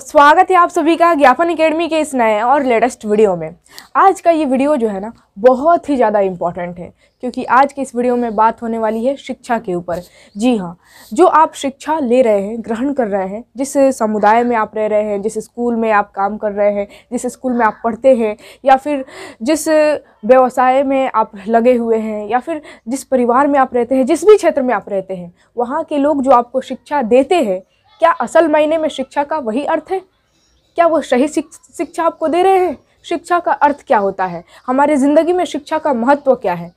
स्वागत है आप सभी का ज्ञापन एकेडमी के इस नए और लेटेस्ट वीडियो में आज का ये वीडियो जो है ना बहुत ही ज़्यादा इम्पॉर्टेंट है क्योंकि आज के इस वीडियो में बात होने वाली है शिक्षा के ऊपर जी हाँ जो आप शिक्षा ले रहे हैं ग्रहण कर रहे हैं जिस समुदाय में आप रह रहे हैं जिस स्कूल में आप काम कर रहे हैं जिस स्कूल में आप पढ़ते हैं या फिर जिस व्यवसाय में आप लगे हुए हैं या फिर जिस परिवार में आप रहते हैं जिस भी क्षेत्र में आप रहते हैं वहाँ के लोग जो आपको शिक्षा देते हैं क्या असल मायने में शिक्षा का वही अर्थ है क्या वो सही शिक्षा आपको दे रहे हैं शिक्षा का अर्थ क्या होता है हमारी ज़िंदगी में शिक्षा का महत्व क्या है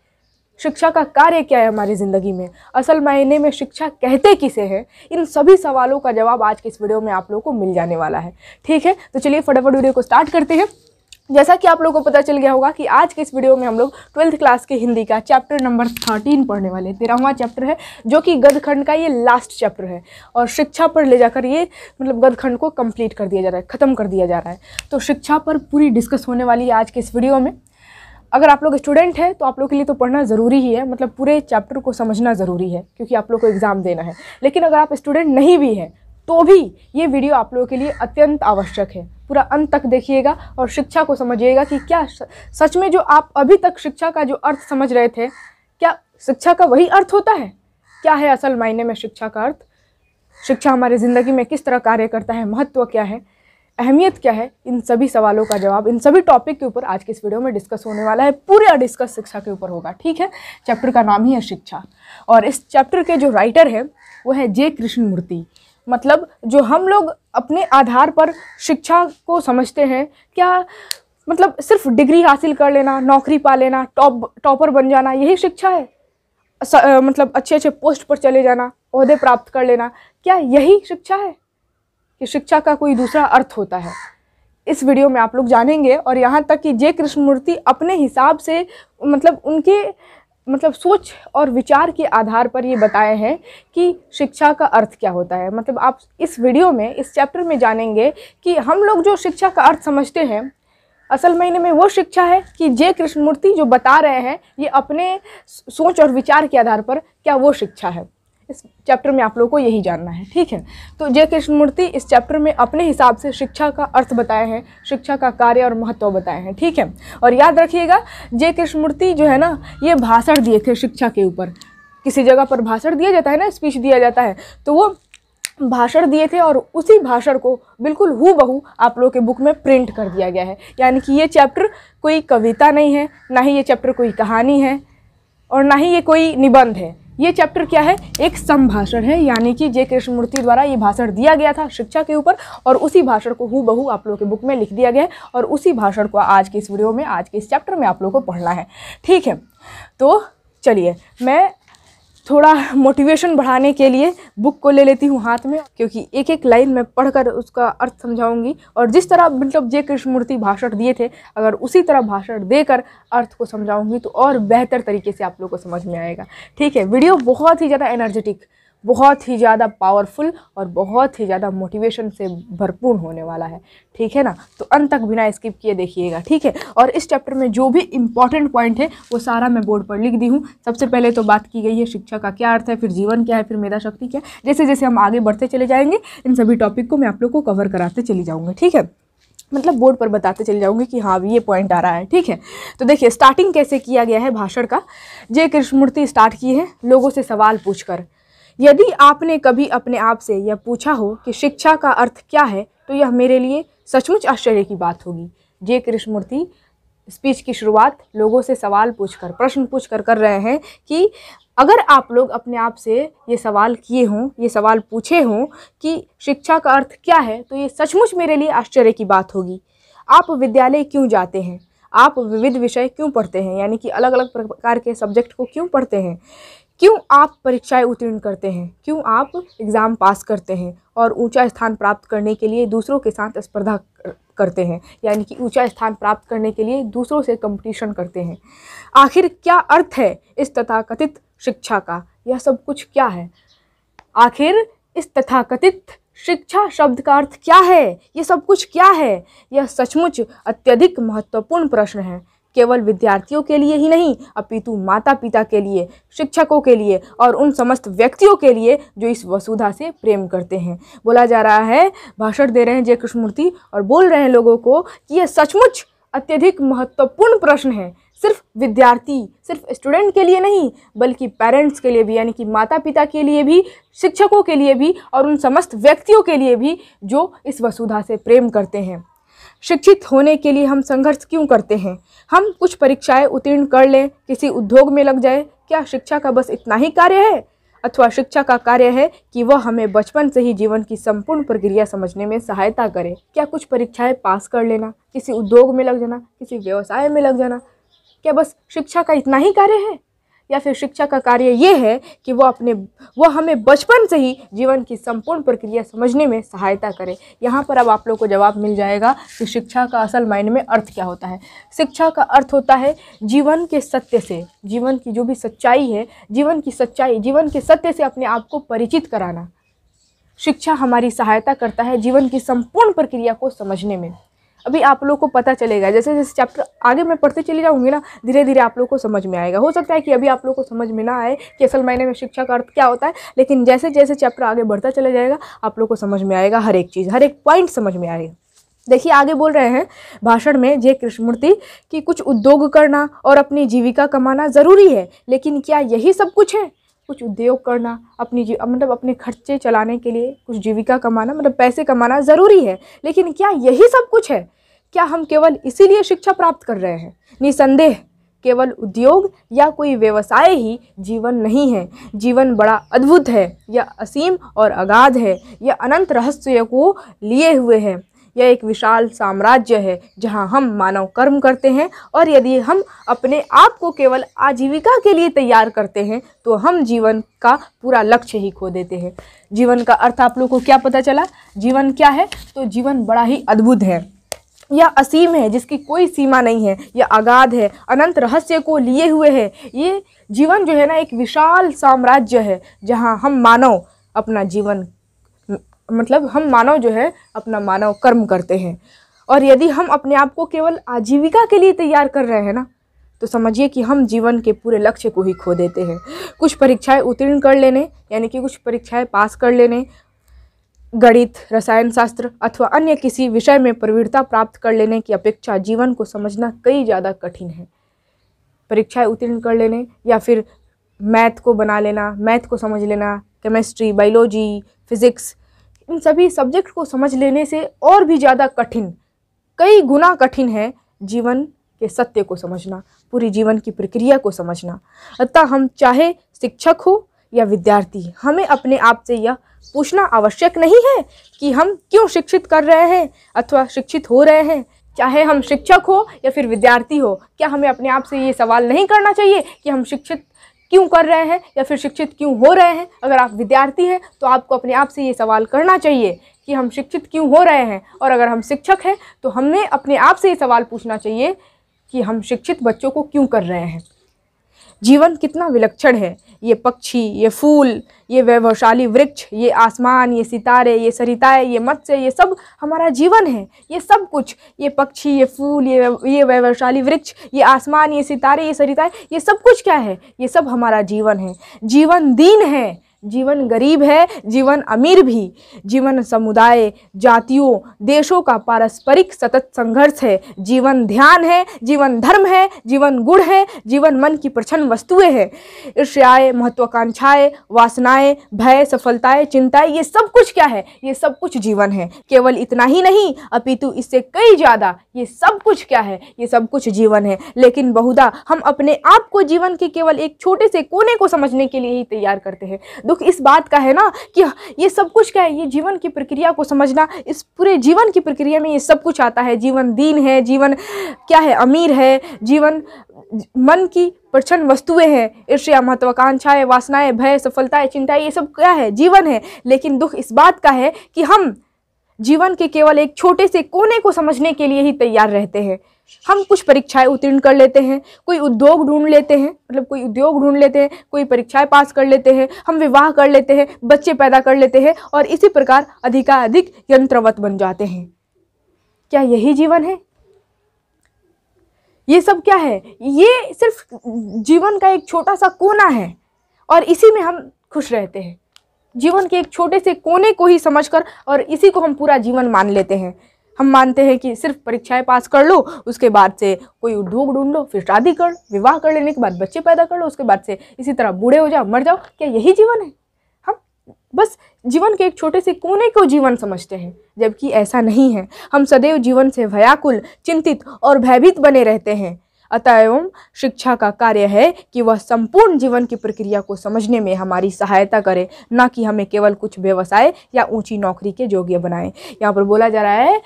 शिक्षा का कार्य क्या है हमारी ज़िंदगी में असल मायने में शिक्षा कहते किसे हैं इन सभी सवालों का जवाब आज के इस वीडियो में आप लोगों को मिल जाने वाला है ठीक है तो चलिए फटाफट वीडियो को स्टार्ट करते हैं जैसा कि आप लोगों को पता चल गया होगा कि आज के इस वीडियो में हम लोग ट्वेल्थ क्लास के हिंदी का चैप्टर नंबर थर्टीन पढ़ने वाले तेरहवा चैप्टर है जो कि गदखंड का ये लास्ट चैप्टर है और शिक्षा पर ले जाकर ये मतलब गदखंड को कंप्लीट कर दिया जा रहा है ख़त्म कर दिया जा रहा है तो शिक्षा पर पूरी डिस्कस होने वाली है आज के इस वीडियो में अगर आप लोग स्टूडेंट हैं तो आप लोग के लिए तो पढ़ना ज़रूरी ही है मतलब पूरे चैप्टर को समझना ज़रूरी है क्योंकि आप लोग को एग्ज़ाम देना है लेकिन अगर आप स्टूडेंट नहीं भी हैं तो भी ये वीडियो आप लोगों के लिए अत्यंत आवश्यक है पूरा अंत तक देखिएगा और शिक्षा को समझिएगा कि क्या सच में जो आप अभी तक शिक्षा का जो अर्थ समझ रहे थे क्या शिक्षा का वही अर्थ होता है क्या है असल मायने में शिक्षा का अर्थ शिक्षा हमारे ज़िंदगी में किस तरह कार्य करता है महत्व क्या है अहमियत क्या है इन सभी सवालों का जवाब इन सभी टॉपिक के ऊपर आज के इस वीडियो में डिस्कस होने वाला है पूरा डिस्कस शिक्षा के ऊपर होगा ठीक है चैप्टर का नाम ही है शिक्षा और इस चैप्टर के जो राइटर है वो है जे कृष्णमूर्ति मतलब जो हम लोग अपने आधार पर शिक्षा को समझते हैं क्या मतलब सिर्फ डिग्री हासिल कर लेना नौकरी पा लेना टॉप टॉपर बन जाना यही शिक्षा है स, आ, मतलब अच्छे अच्छे पोस्ट पर चले जाना अहदे प्राप्त कर लेना क्या यही शिक्षा है कि शिक्षा का कोई दूसरा अर्थ होता है इस वीडियो में आप लोग जानेंगे और यहाँ तक कि जय कृष्णमूर्ति अपने हिसाब से मतलब उनके मतलब सोच और विचार के आधार पर ये बताए हैं कि शिक्षा का अर्थ क्या होता है मतलब आप इस वीडियो में इस चैप्टर में जानेंगे कि हम लोग जो शिक्षा का अर्थ समझते हैं असल महीने में वो शिक्षा है कि जय कृष्णमूर्ति जो बता रहे हैं ये अपने सोच और विचार के आधार पर क्या वो शिक्षा है इस चैप्टर में आप लोगों को यही जानना है ठीक है तो जय कृष्णमूर्ति इस चैप्टर में अपने हिसाब से शिक्षा का अर्थ बताए हैं शिक्षा का कार्य और महत्व बताए हैं ठीक है और याद रखिएगा जय कृष्णमूर्ति जो है ना ये भाषण दिए थे शिक्षा के ऊपर किसी जगह पर भाषण दिया जाता है ना स्पीच दिया जाता है तो वो भाषण दिए थे और उसी भाषण को बिल्कुल हु बहू आप लोगों के बुक में प्रिंट कर दिया गया है यानी कि ये चैप्टर कोई कविता नहीं है ना ही ये चैप्टर कोई कहानी है और ना ही ये कोई निबंध है ये चैप्टर क्या है एक संभाषण है यानी कि जे कृष्णमूर्ति द्वारा ये भाषण दिया गया था शिक्षा के ऊपर और उसी भाषण को हु बहू आप लोग के बुक में लिख दिया गया है और उसी भाषण को आज के इस वीडियो में आज के इस चैप्टर में आप लोग को पढ़ना है ठीक है तो चलिए मैं थोड़ा मोटिवेशन बढ़ाने के लिए बुक को ले लेती हूँ हाथ में क्योंकि एक एक लाइन में पढ़कर उसका अर्थ समझाऊंगी और जिस तरह मतलब जय कृष्णमूर्ति भाषण दिए थे अगर उसी तरह भाषण देकर अर्थ को समझाऊंगी तो और बेहतर तरीके से आप लोग को समझ में आएगा ठीक है वीडियो बहुत ही ज़्यादा एनर्जेटिक बहुत ही ज़्यादा पावरफुल और बहुत ही ज़्यादा मोटिवेशन से भरपूर होने वाला है ठीक है ना तो अंत तक बिना स्किप किए देखिएगा ठीक है और इस चैप्टर में जो भी इंपॉर्टेंट पॉइंट है वो सारा मैं बोर्ड पर लिख दी हूँ सबसे पहले तो बात की गई है शिक्षा का क्या अर्थ है फिर जीवन क्या है फिर मेधा शक्ति क्या है जैसे जैसे हम आगे बढ़ते चले जाएंगे इन सभी टॉपिक को मैं आप लोग को कवर कराते चली जाऊँगी ठीक है मतलब बोर्ड पर बताते चले जाऊंगी कि हाँ ये पॉइंट आ रहा है ठीक है तो देखिए स्टार्टिंग कैसे किया गया है भाषण का जय कृष्णमूर्ति स्टार्ट की है लोगों से सवाल पूछकर यदि आपने कभी अपने आप से यह पूछा हो कि शिक्षा का अर्थ क्या है तो यह मेरे लिए सचमुच आश्चर्य की बात होगी जे कृष्णमूर्ति स्पीच की शुरुआत लोगों से सवाल पूछकर प्रश्न पूछकर कर रहे हैं कि अगर आप लोग अपने आप से ये सवाल किए हों ये सवाल पूछे हों कि शिक्षा का अर्थ क्या है तो ये सचमुच मेरे लिए आश्चर्य की बात होगी आप विद्यालय क्यों जाते हैं आप विविध विषय क्यों पढ़ते हैं यानी कि अलग अलग प्रकार के सब्जेक्ट को क्यों पढ़ते हैं क्यों आप परीक्षाएं उत्तीर्ण करते हैं क्यों आप एग्ज़ाम पास करते हैं और ऊंचा स्थान प्राप्त करने के लिए दूसरों के साथ स्पर्धा करते हैं यानी कि ऊंचा स्थान प्राप्त करने के लिए दूसरों से कंपटीशन करते हैं आखिर क्या अर्थ है इस तथाकथित शिक्षा का यह सब कुछ क्या है आखिर इस तथाकथित शिक्षा शब्द का अर्थ क्या है यह सब कुछ क्या है यह सचमुच अत्यधिक महत्वपूर्ण प्रश्न है केवल विद्यार्थियों के लिए ही नहीं अपितु माता पिता के लिए शिक्षकों के लिए और उन समस्त व्यक्तियों के लिए जो इस वसुधा से प्रेम करते हैं बोला जा रहा है भाषण दे रहे हैं जय कृष्णमूर्ति और बोल रहे हैं लोगों को कि यह सचमुच अत्यधिक महत्वपूर्ण प्रश्न है सिर्फ विद्यार्थी सिर्फ स्टूडेंट के लिए नहीं बल्कि पेरेंट्स के लिए भी यानी कि माता पिता के लिए भी शिक्षकों के लिए भी और उन समस्त व्यक्तियों के लिए भी जो इस वसुधा से प्रेम करते हैं शिक्षित होने के लिए हम संघर्ष क्यों करते हैं हम कुछ परीक्षाएं उत्तीर्ण कर लें किसी उद्योग में लग जाए क्या शिक्षा का बस इतना ही कार्य है अथवा शिक्षा का कार्य है कि वह हमें बचपन से ही जीवन की संपूर्ण प्रक्रिया समझने में सहायता करे क्या कुछ परीक्षाएं पास कर लेना किसी उद्योग में लग जाना किसी व्यवसाय में लग जाना क्या बस शिक्षा का इतना ही कार्य है या फिर शिक्षा का कार्य ये है कि वो अपने वो हमें बचपन से ही जीवन की संपूर्ण प्रक्रिया समझने में सहायता करे यहाँ पर अब आप लोग को जवाब मिल जाएगा कि शिक्षा का असल मायने में अर्थ क्या होता है शिक्षा का अर्थ होता है जीवन के सत्य से जीवन की जो भी सच्चाई है जीवन की सच्चाई जीवन के सत्य से अपने आप को परिचित कराना शिक्षा हमारी सहायता करता है जीवन की संपूर्ण प्रक्रिया को समझने में अभी आप लोग को पता चलेगा जैसे जैसे चैप्टर आगे मैं पढ़ते चली जाऊँगी ना धीरे धीरे आप लोग को समझ में आएगा हो सकता है कि अभी आप लोग को समझ में ना आए कि असल मायने में शिक्षा का अर्थ क्या होता है लेकिन जैसे जैसे चैप्टर आगे बढ़ता चला जाएगा आप लोग को समझ में आएगा हर एक चीज़ हर एक पॉइंट समझ में आएगा देखिए आगे बोल रहे हैं भाषण में जय कृष्णमूर्ति कि कुछ उद्योग करना और अपनी जीविका कमाना ज़रूरी है लेकिन क्या यही सब कुछ है कुछ उद्योग करना अपनी मतलब अपने खर्चे चलाने के लिए कुछ जीविका कमाना मतलब पैसे कमाना ज़रूरी है लेकिन क्या यही सब कुछ है क्या हम केवल इसीलिए शिक्षा प्राप्त कर रहे हैं निसंदेह केवल उद्योग या कोई व्यवसाय ही जीवन नहीं है जीवन बड़ा अद्भुत है यह असीम और अगाध है यह अनंत रहस्य को लिए हुए हैं यह एक विशाल साम्राज्य है जहां हम मानव कर्म करते हैं और यदि हम अपने आप को केवल आजीविका के लिए तैयार करते हैं तो हम जीवन का पूरा लक्ष्य ही खो देते हैं जीवन का अर्थ आप लोग को क्या पता चला जीवन क्या है तो जीवन बड़ा ही अद्भुत है यह असीम है जिसकी कोई सीमा नहीं है यह आगाध है अनंत रहस्य को लिए हुए है ये जीवन जो है ना एक विशाल साम्राज्य है जहाँ हम मानव अपना जीवन मतलब हम मानव जो है अपना मानव कर्म करते हैं और यदि हम अपने आप को केवल आजीविका के लिए तैयार कर रहे हैं ना तो समझिए कि हम जीवन के पूरे लक्ष्य को ही खो देते हैं कुछ परीक्षाएं उत्तीर्ण कर लेने यानी कि कुछ परीक्षाएं पास कर लेने गणित रसायन शास्त्र अथवा अन्य किसी विषय में प्रवीणता प्राप्त कर लेने की अपेक्षा जीवन को समझना कई ज़्यादा कठिन है परीक्षाएं उत्तीर्ण कर लेने या फिर मैथ को बना लेना मैथ को समझ लेना केमिस्ट्री बायोलॉजी फिज़िक्स इन सभी सब्जेक्ट को समझ लेने से और भी ज़्यादा कठिन कई गुना कठिन है जीवन के सत्य को समझना पूरी जीवन की प्रक्रिया को समझना अतः हम चाहे शिक्षक हो या विद्यार्थी हमें अपने आप से यह पूछना आवश्यक नहीं है कि हम क्यों शिक्षित कर रहे हैं अथवा शिक्षित हो रहे हैं चाहे हम शिक्षक हो या फिर विद्यार्थी हो क्या हमें अपने आप से ये सवाल नहीं करना चाहिए कि हम शिक्षित क्यों कर रहे हैं या फिर शिक्षित क्यों हो रहे हैं अगर आप विद्यार्थी हैं तो आपको अपने आप से ये सवाल करना चाहिए कि हम शिक्षित क्यों हो रहे हैं और अगर हम शिक्षक हैं तो हमें अपने आप से ये सवाल पूछना चाहिए कि हम शिक्षित बच्चों को क्यों कर रहे हैं जीवन कितना विलक्षण है ये पक्षी ये फूल ये वैभवशाली वृक्ष ये आसमान ये सितारे ये सरिताएँ ये मत्स्य ये सब हमारा जीवन है ये सब कुछ ये पक्षी ये फूल ये ये वैभवशाली वृक्ष ये आसमान ये सितारे ये सरिताएँ ये सब कुछ क्या है ये सब हमारा जीवन है जीवन दीन है जीवन गरीब है जीवन अमीर भी जीवन समुदाय जातियों देशों का पारस्परिक सतत संघर्ष है जीवन ध्यान है जीवन धर्म है जीवन गुण है जीवन मन की प्रछन्न वस्तुएं हैं ईर्ष्याएँ महत्वाकांक्षाएं वासनाएं भय सफलताएं चिंताएं ये सब कुछ क्या है ये सब कुछ जीवन है केवल इतना ही नहीं अपितु इससे कई ज़्यादा ये सब कुछ क्या है ये सब कुछ जीवन है लेकिन बहुधा हम अपने आप को जीवन के केवल एक छोटे से कोने को समझने के लिए ही तैयार करते हैं दुख इस बात का है ना कि ये सब कुछ क्या है ये जीवन की प्रक्रिया को समझना इस पूरे जीवन की प्रक्रिया में ये सब कुछ आता है जीवन दीन है जीवन क्या है अमीर है जीवन मन की प्रचंड वस्तुएं हैं ईर्ष्या महत्वाकांक्षाएं वासनाएं भय सफलताएं चिंताएं ये सब क्या है जीवन है लेकिन दुख इस बात का है कि हम जीवन के केवल एक छोटे से कोने को समझने के लिए ही तैयार रहते हैं हम कुछ परीक्षाएं उत्तीर्ण कर लेते हैं कोई उद्योग ढूंढ लेते हैं मतलब कोई उद्योग ढूंढ लेते हैं कोई परीक्षाएं पास कर लेते हैं हम विवाह कर लेते हैं बच्चे पैदा कर लेते हैं और इसी प्रकार अधिकाधिक यंत्रवत बन जाते हैं क्या यही जीवन है ये सब क्या है ये सिर्फ जीवन का एक छोटा सा कोना है और इसी में हम खुश रहते हैं जीवन के एक छोटे से कोने को ही समझकर और इसी को हम पूरा जीवन मान लेते हैं हम मानते हैं कि सिर्फ परीक्षाएं पास कर लो उसके बाद से कोई उद्योग ढूंढ लो फिर शादी कर विवाह कर लेने के बाद बच्चे पैदा कर लो उसके बाद से इसी तरह बूढ़े हो जाओ मर जाओ क्या यही जीवन है हम बस जीवन के एक छोटे से कोने को जीवन समझते हैं जबकि ऐसा नहीं है हम सदैव जीवन से भयाकुल चिंतित और भयभीत बने रहते हैं अतएव शिक्षा का कार्य है कि वह संपूर्ण जीवन की प्रक्रिया को समझने में हमारी सहायता करे ना कि हमें केवल कुछ व्यवसाय या ऊंची नौकरी के योग्य बनाए यहाँ पर बोला जा रहा है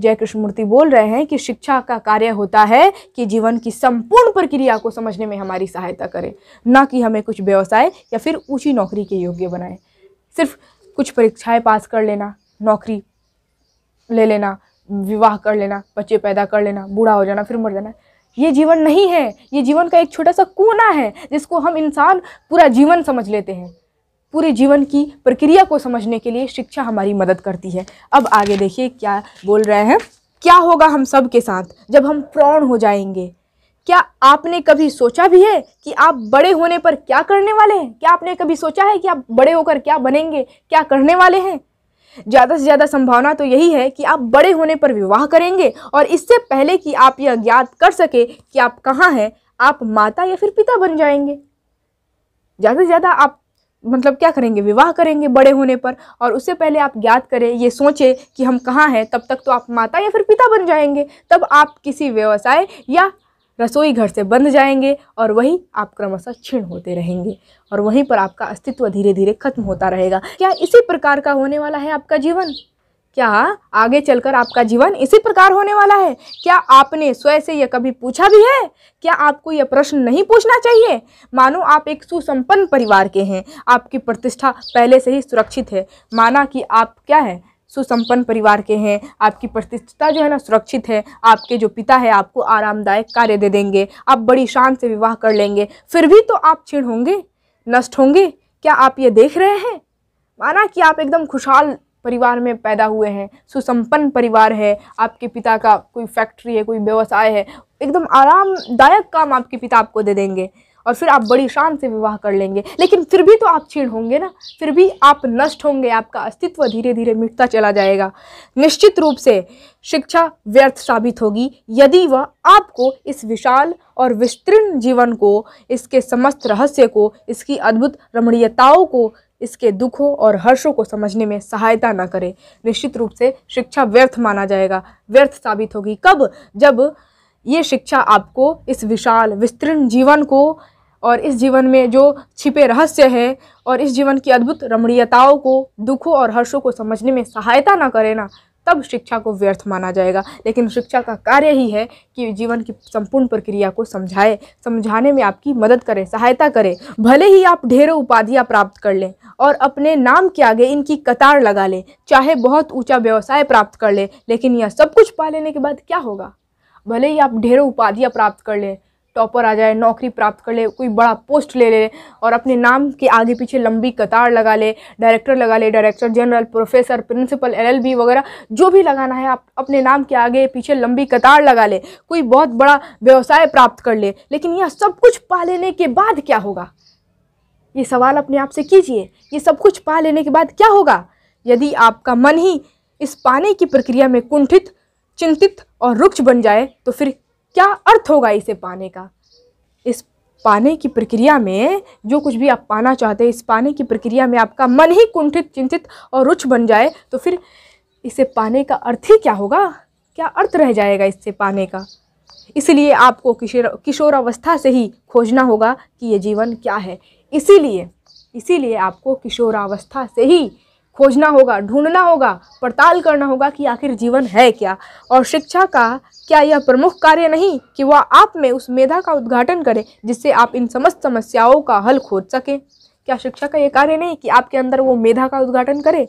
जय कृष्णमूर्ति बोल रहे हैं कि शिक्षा का कार्य होता है कि जीवन की संपूर्ण प्रक्रिया को समझने में हमारी सहायता करे ना कि हमें कुछ व्यवसाय या फिर ऊंची नौकरी के योग्य बनाए सिर्फ कुछ परीक्षाएं पास कर लेना नौकरी ले लेना विवाह कर लेना बच्चे पैदा कर लेना बूढ़ा हो जाना फिर मर जाना ये जीवन नहीं है ये जीवन का एक छोटा सा कोना है जिसको हम इंसान पूरा जीवन समझ लेते हैं पूरे जीवन की प्रक्रिया को समझने के लिए शिक्षा हमारी मदद करती है अब आगे देखिए क्या बोल रहे हैं क्या होगा हम सब के साथ जब हम प्रौण हो जाएंगे क्या आपने कभी सोचा भी है कि आप बड़े होने पर क्या करने वाले हैं क्या आपने कभी सोचा है कि आप बड़े होकर क्या बनेंगे क्या करने वाले हैं ज़्यादा से ज़्यादा संभावना तो यही है कि आप बड़े होने पर विवाह करेंगे और इससे पहले कि आप यह ज्ञात कर सके कि आप कहाँ हैं आप माता या फिर पिता बन जाएंगे ज़्यादा से ज़्यादा आप मतलब क्या करेंगे विवाह करेंगे बड़े होने पर और उससे पहले आप ज्ञात करें ये सोचें कि हम कहाँ हैं तब तक तो आप माता या फिर पिता बन जाएंगे तब आप किसी व्यवसाय या रसोई घर से बंध जाएंगे और वहीं आप क्रमशः क्षीण होते रहेंगे और वहीं पर आपका अस्तित्व धीरे धीरे खत्म होता रहेगा क्या इसी प्रकार का होने वाला है आपका जीवन क्या आगे चलकर आपका जीवन इसी प्रकार होने वाला है क्या आपने स्वयं से यह कभी पूछा भी है क्या आपको यह प्रश्न नहीं पूछना चाहिए मानो आप एक सुसंपन्न परिवार के हैं आपकी प्रतिष्ठा पहले से ही सुरक्षित है माना कि आप क्या है सुसंपन्न परिवार के हैं आपकी प्रतिष्ठा जो है ना सुरक्षित है आपके जो पिता है आपको आरामदायक कार्य दे देंगे आप बड़ी शान से विवाह कर लेंगे फिर भी तो आप छीण होंगे नष्ट होंगे क्या आप ये देख रहे हैं माना कि आप एकदम खुशहाल परिवार में पैदा हुए हैं सुसंपन्न परिवार है आपके पिता का कोई फैक्ट्री है कोई व्यवसाय है एकदम आरामदायक काम आपके पिता आपको दे देंगे और फिर आप बड़ी शान से विवाह कर लेंगे लेकिन फिर भी तो आप छीण होंगे ना फिर भी आप नष्ट होंगे आपका अस्तित्व धीरे धीरे मिटता चला जाएगा निश्चित रूप से शिक्षा व्यर्थ साबित होगी यदि वह आपको इस विशाल और विस्तृत जीवन को इसके समस्त रहस्य को इसकी अद्भुत रमणीयताओं को इसके दुखों और हर्षों को समझने में सहायता ना करे निश्चित रूप से शिक्षा व्यर्थ माना जाएगा व्यर्थ साबित होगी कब जब ये शिक्षा आपको इस विशाल विस्तृत जीवन को और इस जीवन में जो छिपे रहस्य है और इस जीवन की अद्भुत रमणीयताओं को दुखों और हर्षों को समझने में सहायता ना करें ना तब शिक्षा को व्यर्थ माना जाएगा लेकिन शिक्षा का कार्य ही है कि जीवन की संपूर्ण प्रक्रिया को समझाए समझाने में आपकी मदद करें सहायता करें भले ही आप ढेरों उपाधियाँ प्राप्त कर लें और अपने नाम के आगे इनकी कतार लगा लें चाहे बहुत ऊंचा व्यवसाय प्राप्त कर लें लेकिन यह सब कुछ पा लेने के बाद क्या होगा भले ही आप ढेरों उपाधियाँ प्राप्त कर लें टॉपर आ जाए नौकरी प्राप्त कर ले कोई बड़ा पोस्ट ले ले और अपने नाम के आगे पीछे लंबी कतार लगा ले डायरेक्टर लगा ले director general professor principal LLB वगैरह जो भी लगाना है आप अपने नाम के आगे पीछे लंबी कतार लगा ले कोई बहुत बड़ा व्यवसाय प्राप्त कर ले लेकिन यह सब कुछ पा लेने के बाद क्या होगा ये सवाल अपने आप से कीजिए ये सब कुछ पा लेने के बाद क्या होगा यदि आपका मन ही इस पाने की प्रक्रिया में कुंठित चिंतित और रुक्ष बन जाए तो फिर क्या अर्थ होगा इसे पाने का इस पाने की प्रक्रिया में जो कुछ भी आप पाना चाहते हैं इस पाने की प्रक्रिया में आपका मन ही कुंठित चिंतित और रुच बन जाए तो फिर इसे पाने का अर्थ ही क्या होगा क्या अर्थ रह जाएगा इससे पाने का इसलिए आपको किशोर किशोरावस्था से ही खोजना होगा कि ये जीवन क्या है इसीलिए इसीलिए आपको किशोरावस्था से ही खोजना होगा ढूंढना होगा पड़ताल करना होगा कि आखिर जीवन है क्या और शिक्षा का क्या यह प्रमुख कार्य नहीं कि वह आप में उस मेधा का उद्घाटन करें जिससे आप इन समस्त समस्याओं का हल खोज सकें क्या शिक्षा का यह कार्य नहीं कि आपके अंदर वो मेधा का उद्घाटन करे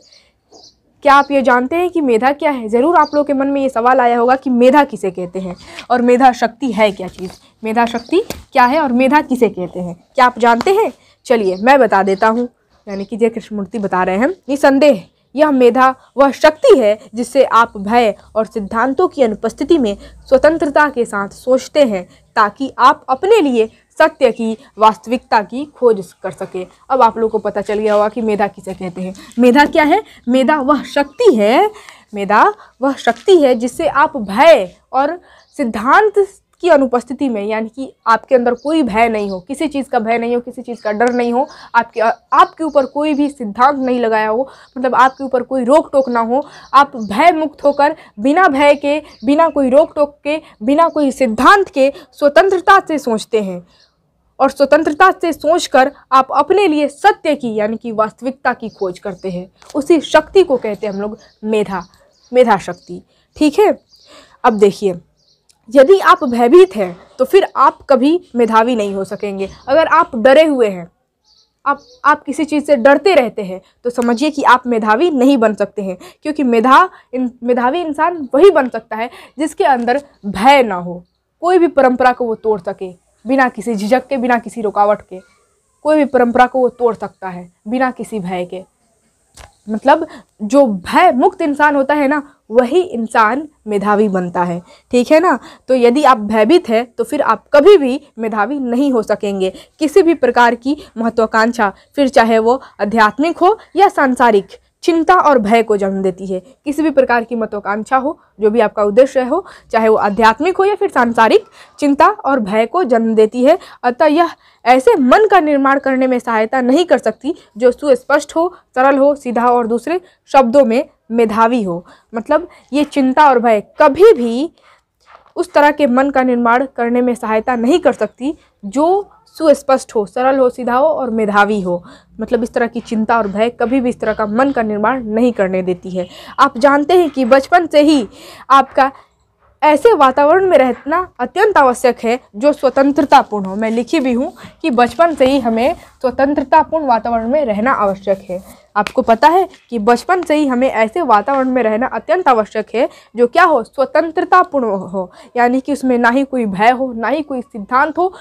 क्या आप ये जानते हैं कि मेधा क्या है ज़रूर आप लोगों के मन में ये सवाल आया होगा कि मेधा किसे कहते हैं और मेधा शक्ति है क्या चीज़ मेधा शक्ति क्या है और मेधा किसे कहते हैं क्या आप जानते हैं चलिए मैं बता देता हूँ यानी कि जय कृष्णमूर्ति बता रहे हैं निसंदेह यह मेधा वह शक्ति है जिससे आप भय और सिद्धांतों की अनुपस्थिति में स्वतंत्रता के साथ सोचते हैं ताकि आप अपने लिए सत्य की वास्तविकता की खोज कर सके अब आप लोगों को पता चल गया होगा कि मेधा किसे कहते हैं मेधा क्या है मेधा वह शक्ति है मेधा वह शक्ति है जिससे आप भय और सिद्धांत की अनुपस्थिति में यानी कि आपके अंदर कोई भय नहीं हो किसी चीज़ का भय नहीं हो किसी चीज़ का डर नहीं हो आपके आपके ऊपर कोई भी सिद्धांत नहीं लगाया हो मतलब आपके ऊपर कोई रोक टोक ना हो आप भय मुक्त होकर बिना भय के बिना कोई रोक टोक के बिना कोई सिद्धांत के स्वतंत्रता से सोचते हैं और स्वतंत्रता से सोचकर आप अपने लिए सत्य की यानी कि वास्तविकता की खोज करते हैं उसी शक्ति को कहते हैं हम लोग मेधा मेधा शक्ति ठीक है अब देखिए यदि आप भयभीत हैं तो फिर आप कभी मेधावी नहीं हो सकेंगे अगर आप डरे हुए हैं आप आप किसी चीज़ से डरते रहते हैं तो समझिए कि आप मेधावी नहीं बन सकते हैं क्योंकि मेधा इन, मेधावी इंसान वही बन सकता है जिसके अंदर भय ना हो कोई भी परंपरा को वो तोड़ सके बिना किसी झिझक के बिना किसी रुकावट के कोई भी परंपरा को वो तोड़ सकता है बिना किसी भय के मतलब जो भय मुक्त इंसान होता है ना वही इंसान मेधावी बनता है ठीक है ना तो यदि आप भयभीत हैं तो फिर आप कभी भी मेधावी नहीं हो सकेंगे किसी भी प्रकार की महत्वाकांक्षा फिर चाहे वो आध्यात्मिक हो या सांसारिक चिंता और भय को जन्म देती है किसी भी प्रकार की महत्वाकांक्षा हो जो भी आपका उद्देश्य हो चाहे वो आध्यात्मिक हो या फिर सांसारिक चिंता और भय को जन्म देती है अतः यह ऐसे मन का निर्माण करने में सहायता नहीं कर सकती जो सुस्पष्ट हो सरल हो सीधा और दूसरे शब्दों में मेधावी हो मतलब ये चिंता और भय कभी भी उस तरह के मन का निर्माण करने में सहायता नहीं कर सकती जो सुस्पष्ट हो सरल हो सीधा हो और मेधावी हो मतलब इस तरह की चिंता और भय कभी भी इस तरह का मन का निर्माण नहीं करने देती है आप जानते हैं कि बचपन से ही आपका ऐसे वातावरण में रहना अत्यंत आवश्यक है जो स्वतंत्रतापूर्ण हो मैं लिखी भी हूँ कि बचपन से ही हमें स्वतंत्रतापूर्ण वातावरण में रहना आवश्यक है आपको पता है कि बचपन से ही हमें ऐसे वातावरण में रहना अत्यंत आवश्यक है जो क्या हो स्वतंत्रतापूर्ण हो यानी कि उसमें ना ही कोई भय हो ना ही कोई सिद्धांत हो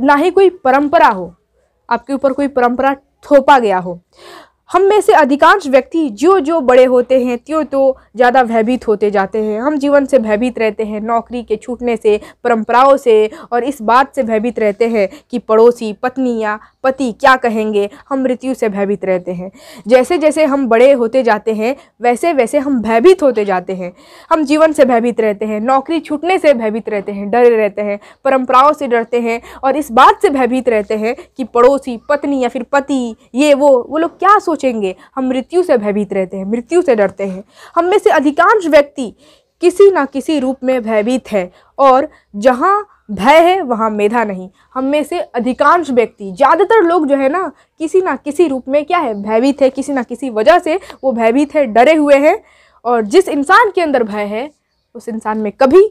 ना ही कोई परंपरा हो आपके ऊपर कोई परंपरा थोपा गया हो हम में से अधिकांश व्यक्ति जो जो बड़े होते हैं त्यों तो ज़्यादा भयभीत होते जाते हैं हम जीवन से भयभीत रहते हैं नौकरी के छूटने से परंपराओं से और इस बात से भयभीत रहते हैं कि पड़ोसी पत्नी या पति क्या कहेंगे हम मृत्यु से भयभीत रहते हैं जैसे जैसे हम बड़े होते जाते हैं वैसे वैसे हम भयभीत होते जाते हैं हम जीवन से भयभीत रहते हैं नौकरी छूटने से भयभीत रहते हैं डरे रहते हैं परंपराओं से डरते हैं और इस बात से भयभीत रहते हैं कि पड़ोसी पत्नी या फिर पति ये वो वो लोग क्या सोच सोचेंगे हम मृत्यु से भयभीत रहते हैं मृत्यु से डरते हैं हम में से अधिकांश व्यक्ति किसी ना किसी रूप में भयभीत है और जहाँ भय है वहाँ मेधा नहीं हम में से अधिकांश व्यक्ति ज़्यादातर लोग जो है ना किसी ना किसी रूप में क्या है भयभीत है किसी ना किसी वजह से वो भयभीत है डरे हुए हैं और जिस इंसान के अंदर भय है उस इंसान में कभी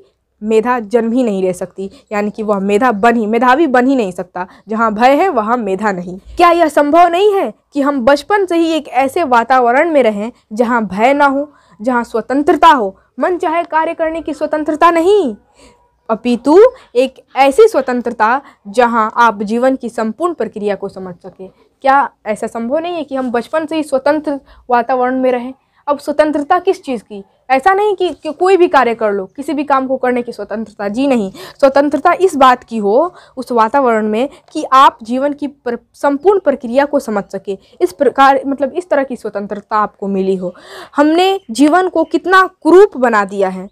मेधा जन्म ही नहीं रह सकती यानी कि वह मेधा बन ही मेधावी बन ही नहीं सकता जहाँ भय है वहाँ मेधा नहीं क्या यह संभव नहीं है कि हम बचपन से ही एक ऐसे वातावरण में रहें जहाँ भय ना हो जहाँ स्वतंत्रता हो मन चाहे कार्य करने की स्वतंत्रता नहीं अपितु एक ऐसी स्वतंत्रता जहाँ आप जीवन की संपूर्ण प्रक्रिया को समझ सकें क्या ऐसा संभव नहीं है कि हम बचपन से ही स्वतंत्र वातावरण में रहें अब स्वतंत्रता किस चीज़ की ऐसा नहीं कि, कि कोई भी कार्य कर लो किसी भी काम को करने की स्वतंत्रता जी नहीं स्वतंत्रता इस बात की हो उस वातावरण में कि आप जीवन की पर, संपूर्ण प्रक्रिया को समझ सके इस प्रकार मतलब इस तरह की स्वतंत्रता आपको मिली हो हमने जीवन को कितना क्रूप बना दिया है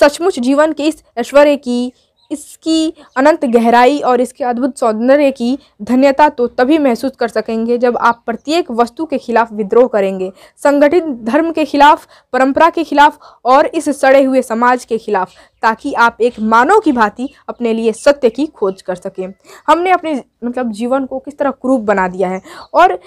सचमुच जीवन के इस ऐश्वर्य की इसकी अनंत गहराई और इसके अद्भुत सौंदर्य की धन्यता तो तभी महसूस कर सकेंगे जब आप प्रत्येक वस्तु के खिलाफ विद्रोह करेंगे संगठित धर्म के खिलाफ परंपरा के खिलाफ और इस सड़े हुए समाज के खिलाफ ताकि आप एक मानव की भांति अपने लिए सत्य की खोज कर सकें हमने अपने मतलब जीवन को किस तरह क्रूप बना दिया है और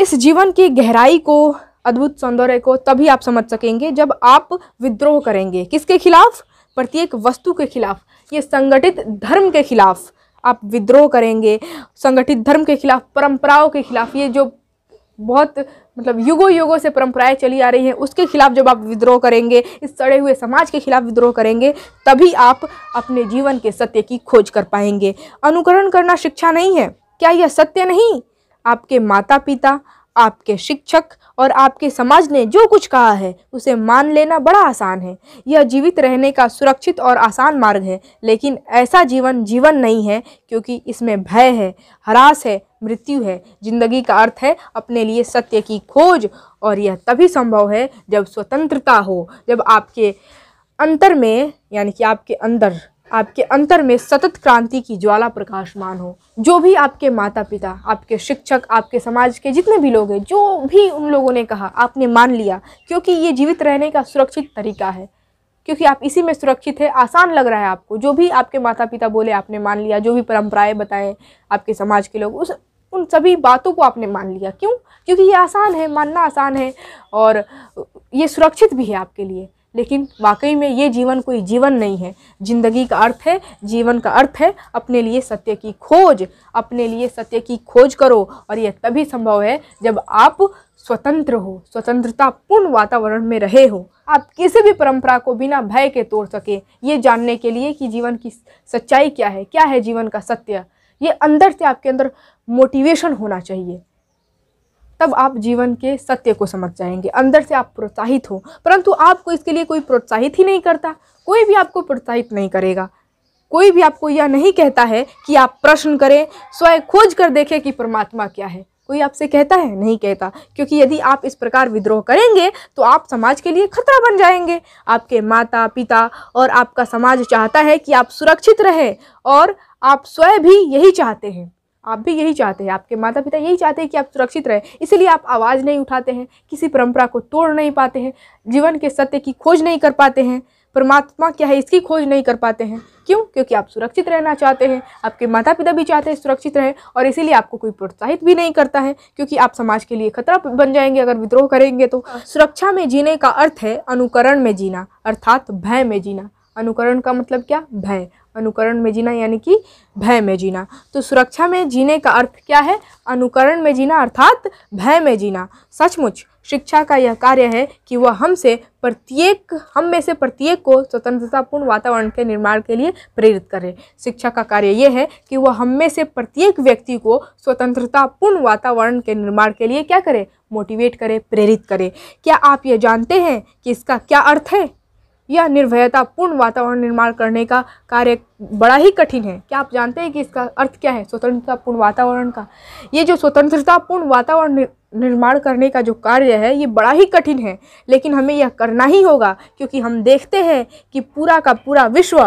इस जीवन की गहराई को अद्भुत सौंदर्य को तभी आप समझ सकेंगे जब आप विद्रोह करेंगे किसके खिलाफ प्रत्येक वस्तु के खिलाफ कि संगठित धर्म के खिलाफ आप विद्रोह करेंगे संगठित धर्म के खिलाफ परंपराओं के खिलाफ ये जो बहुत मतलब युगों युगों से परंपराएं चली आ रही हैं उसके खिलाफ जब आप विद्रोह करेंगे इस सड़े हुए समाज के खिलाफ विद्रोह करेंगे तभी आप अपने जीवन के सत्य की खोज कर पाएंगे अनुकरण करना शिक्षा नहीं है क्या यह सत्य नहीं आपके माता पिता आपके शिक्षक और आपके समाज ने जो कुछ कहा है उसे मान लेना बड़ा आसान है यह जीवित रहने का सुरक्षित और आसान मार्ग है लेकिन ऐसा जीवन जीवन नहीं है क्योंकि इसमें भय है हरास है मृत्यु है जिंदगी का अर्थ है अपने लिए सत्य की खोज और यह तभी संभव है जब स्वतंत्रता हो जब आपके अंतर में यानी कि आपके अंदर आपके अंतर में सतत क्रांति की ज्वाला प्रकाशमान हो जो भी आपके माता पिता आपके शिक्षक आपके समाज के जितने भी लोग हैं जो भी उन लोगों ने कहा आपने मान लिया क्योंकि ये जीवित रहने का सुरक्षित तरीका है क्योंकि आप इसी में सुरक्षित है आसान लग रहा है आपको जो भी आपके माता पिता बोले आपने मान लिया जो भी परंपराएं बताएं आपके समाज के लोग उस उन सभी बातों को आपने मान लिया क्यों क्योंकि ये आसान है मानना आसान है और ये सुरक्षित भी है आपके लिए लेकिन वाकई में ये जीवन कोई जीवन नहीं है जिंदगी का अर्थ है जीवन का अर्थ है अपने लिए सत्य की खोज अपने लिए सत्य की खोज करो और यह तभी संभव है जब आप स्वतंत्र हो स्वतंत्रतापूर्ण वातावरण में रहे हो आप किसी भी परंपरा को बिना भय के तोड़ सके ये जानने के लिए कि जीवन की सच्चाई क्या है क्या है जीवन का सत्य ये अंदर से आपके अंदर मोटिवेशन होना चाहिए तब आप जीवन के सत्य को समझ जाएंगे अंदर से आप प्रोत्साहित हो परंतु आपको इसके लिए कोई प्रोत्साहित ही नहीं करता कोई भी आपको प्रोत्साहित नहीं करेगा कोई भी आपको यह नहीं कहता है कि आप प्रश्न करें स्वयं खोज कर देखें कि परमात्मा क्या है कोई आपसे कहता है नहीं कहता क्योंकि यदि आप इस प्रकार विद्रोह करेंगे तो आप समाज के लिए खतरा बन जाएंगे आपके माता पिता और आपका समाज चाहता है कि आप सुरक्षित रहें और आप स्वयं भी यही चाहते हैं आप भी यही चाहते हैं आपके माता पिता यही चाहते हैं कि आप सुरक्षित रहें इसीलिए आप आवाज़ नहीं उठाते हैं किसी परंपरा को तोड़ नहीं पाते हैं जीवन के सत्य की खोज नहीं कर पाते हैं परमात्मा क्या है इसकी खोज नहीं कर पाते हैं क्यों क्योंकि आप सुरक्षित रहना चाहते हैं आपके माता पिता भी चाहते हैं सुरक्षित रहें और इसीलिए आपको कोई प्रोत्साहित भी नहीं करता है क्योंकि आप समाज के लिए खतरा बन जाएंगे अगर विद्रोह करेंगे तो हाँ। सुरक्षा में जीने का अर्थ है अनुकरण में जीना अर्थात भय में जीना अनुकरण का मतलब क्या भय अनुकरण में जीना यानी कि भय में जीना तो सुरक्षा में जीने का अर्थ क्या है अनुकरण में जीना अर्थात भय में जीना सचमुच शिक्षा का यह कार्य है कि वह हमसे प्रत्येक हम में से प्रत्येक को स्वतंत्रतापूर्ण वातावरण के निर्माण के लिए प्रेरित करे शिक्षा का कार्य यह है कि वह हम में से प्रत्येक व्यक्ति को स्वतंत्रतापूर्ण वातावरण के निर्माण के लिए क्या करे मोटिवेट करे प्रेरित करे क्या आप ये जानते हैं कि इसका क्या अर्थ है यह निर्भयतापूर्ण वातावरण निर्माण करने का कार्य बड़ा ही कठिन है क्या आप जानते हैं कि इसका अर्थ क्या है स्वतंत्रतापूर्ण वातावरण का ये जो स्वतंत्रतापूर्ण वातावरण निर्माण करने का जो कार्य है ये बड़ा ही कठिन है लेकिन हमें यह करना ही होगा क्योंकि हम देखते हैं कि पूरा का पूरा विश्व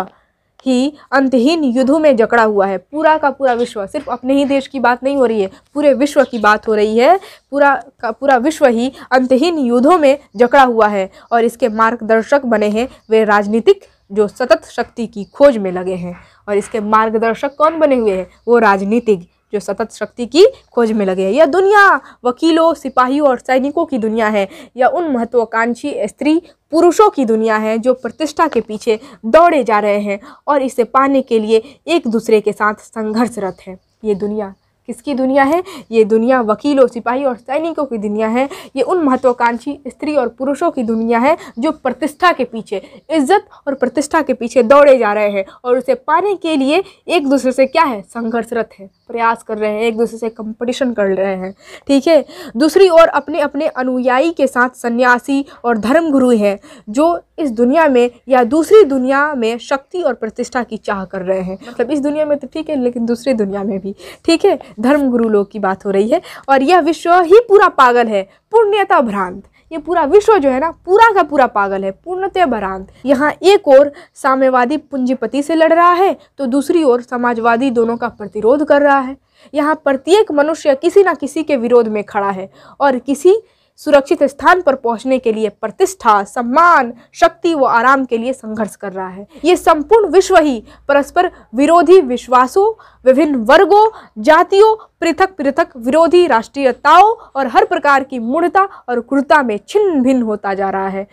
ही अंतहीन युद्धों में जकड़ा हुआ है पूरा का पूरा विश्व सिर्फ अपने ही देश की बात नहीं हो रही है पूरे विश्व की बात हो रही है पूरा का पूरा विश्व ही अंतहीन युद्धों में जकड़ा हुआ है और इसके मार्गदर्शक बने हैं वे राजनीतिक जो सतत शक्ति की खोज में लगे हैं और इसके मार्गदर्शक कौन बने हुए हैं वो राजनीतिक जो सतत शक्ति की खोज में लगे हैं यह दुनिया वकीलों सिपाहियों और सैनिकों की दुनिया है यह उन महत्वाकांक्षी स्त्री पुरुषों की दुनिया है जो प्रतिष्ठा के पीछे दौड़े जा रहे हैं और इसे पाने के लिए एक दूसरे के साथ संघर्षरत हैं ये दुनिया किसकी दुनिया है ये दुनिया वकीलों सिपाही और सैनिकों की दुनिया है ये उन महत्वाकांक्षी स्त्री और पुरुषों की दुनिया है जो प्रतिष्ठा के पीछे इज्जत और प्रतिष्ठा के पीछे दौड़े जा रहे हैं और उसे पाने के लिए एक दूसरे से क्या है संघर्षरत है प्रयास कर रहे हैं एक दूसरे से कंपटीशन कर रहे हैं ठीक है दूसरी ओर अपने अपने अनुयायी के साथ सन्यासी और धर्मगुरु हैं जो इस दुनिया में या दूसरी दुनिया में शक्ति और प्रतिष्ठा की चाह कर रहे हैं मतलब इस दुनिया में तो ठीक है लेकिन दूसरी दुनिया में भी ठीक है धर्मगुरु लोग की बात हो रही है और यह विश्व ही पूरा पागल है पुण्यता भ्रांत ये पूरा विश्व जो है ना पूरा का पूरा पागल है पूर्णतः भ्रांत यहाँ एक ओर साम्यवादी पूंजीपति से लड़ रहा है तो दूसरी ओर समाजवादी दोनों का प्रतिरोध कर रहा है यहाँ प्रत्येक मनुष्य किसी ना किसी के विरोध में खड़ा है और किसी सुरक्षित स्थान पर पहुंचने के लिए प्रतिष्ठा सम्मान शक्ति व आराम के लिए संघर्ष कर रहा है ये संपूर्ण विश्व ही परस्पर विरोधी विश्वासों विभिन्न वर्गों जातियों पृथक पृथक विरोधी राष्ट्रीयताओं और हर प्रकार की मूढ़ता और क्रूरता में छिन्न भिन्न होता जा रहा है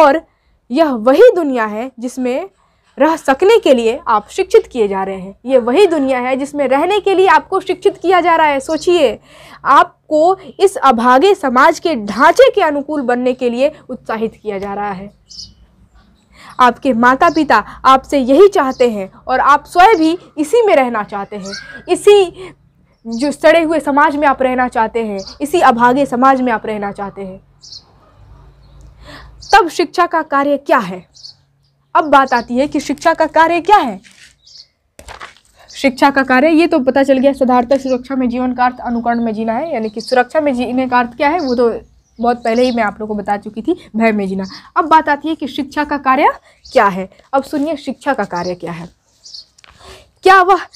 और यह वही दुनिया है जिसमें रह सकने के लिए आप शिक्षित किए जा रहे हैं ये वही दुनिया है जिसमें रहने के लिए आपको शिक्षित किया जा रहा है सोचिए आप को इस अभागे समाज के ढांचे के अनुकूल बनने के लिए उत्साहित किया जा रहा है आपके माता पिता आपसे यही चाहते हैं और आप स्वयं भी इसी में रहना चाहते हैं इसी जो सड़े हुए समाज में आप रहना चाहते हैं इसी अभागे समाज में आप रहना चाहते हैं तब शिक्षा का कार्य क्या है अब बात आती है कि शिक्षा का कार्य क्या है शिक्षा का कार्य ये तो पता चल गया सिद्धार्थ सुरक्षा में जीवन का अर्थ अनुकरण में जीना है यानी कि सुरक्षा में जीने का अर्थ क्या है वो तो बहुत पहले ही मैं आप लोगों को बता चुकी थी भय में जीना अब बात आती है कि शिक्षा का कार्य क्या है अब सुनिए शिक्षा का कार्य क्या है क्या वह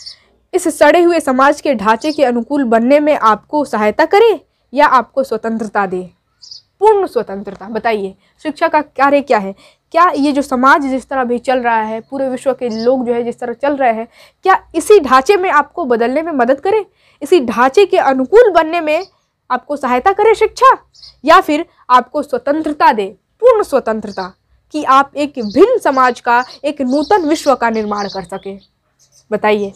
इस सड़े हुए समाज के ढांचे के अनुकूल बनने में आपको सहायता करे या आपको स्वतंत्रता दे पूर्ण स्वतंत्रता बताइए शिक्षा का कार्य क्या है क्या ये जो समाज जिस तरह भी चल रहा है पूरे विश्व के लोग जो है जिस तरह चल रहे हैं क्या इसी ढांचे में आपको बदलने में मदद करे इसी ढांचे के अनुकूल बनने में आपको सहायता करे शिक्षा या फिर आपको स्वतंत्रता दे पूर्ण स्वतंत्रता कि आप एक भिन्न समाज का एक नूतन विश्व का निर्माण कर सकें बताइए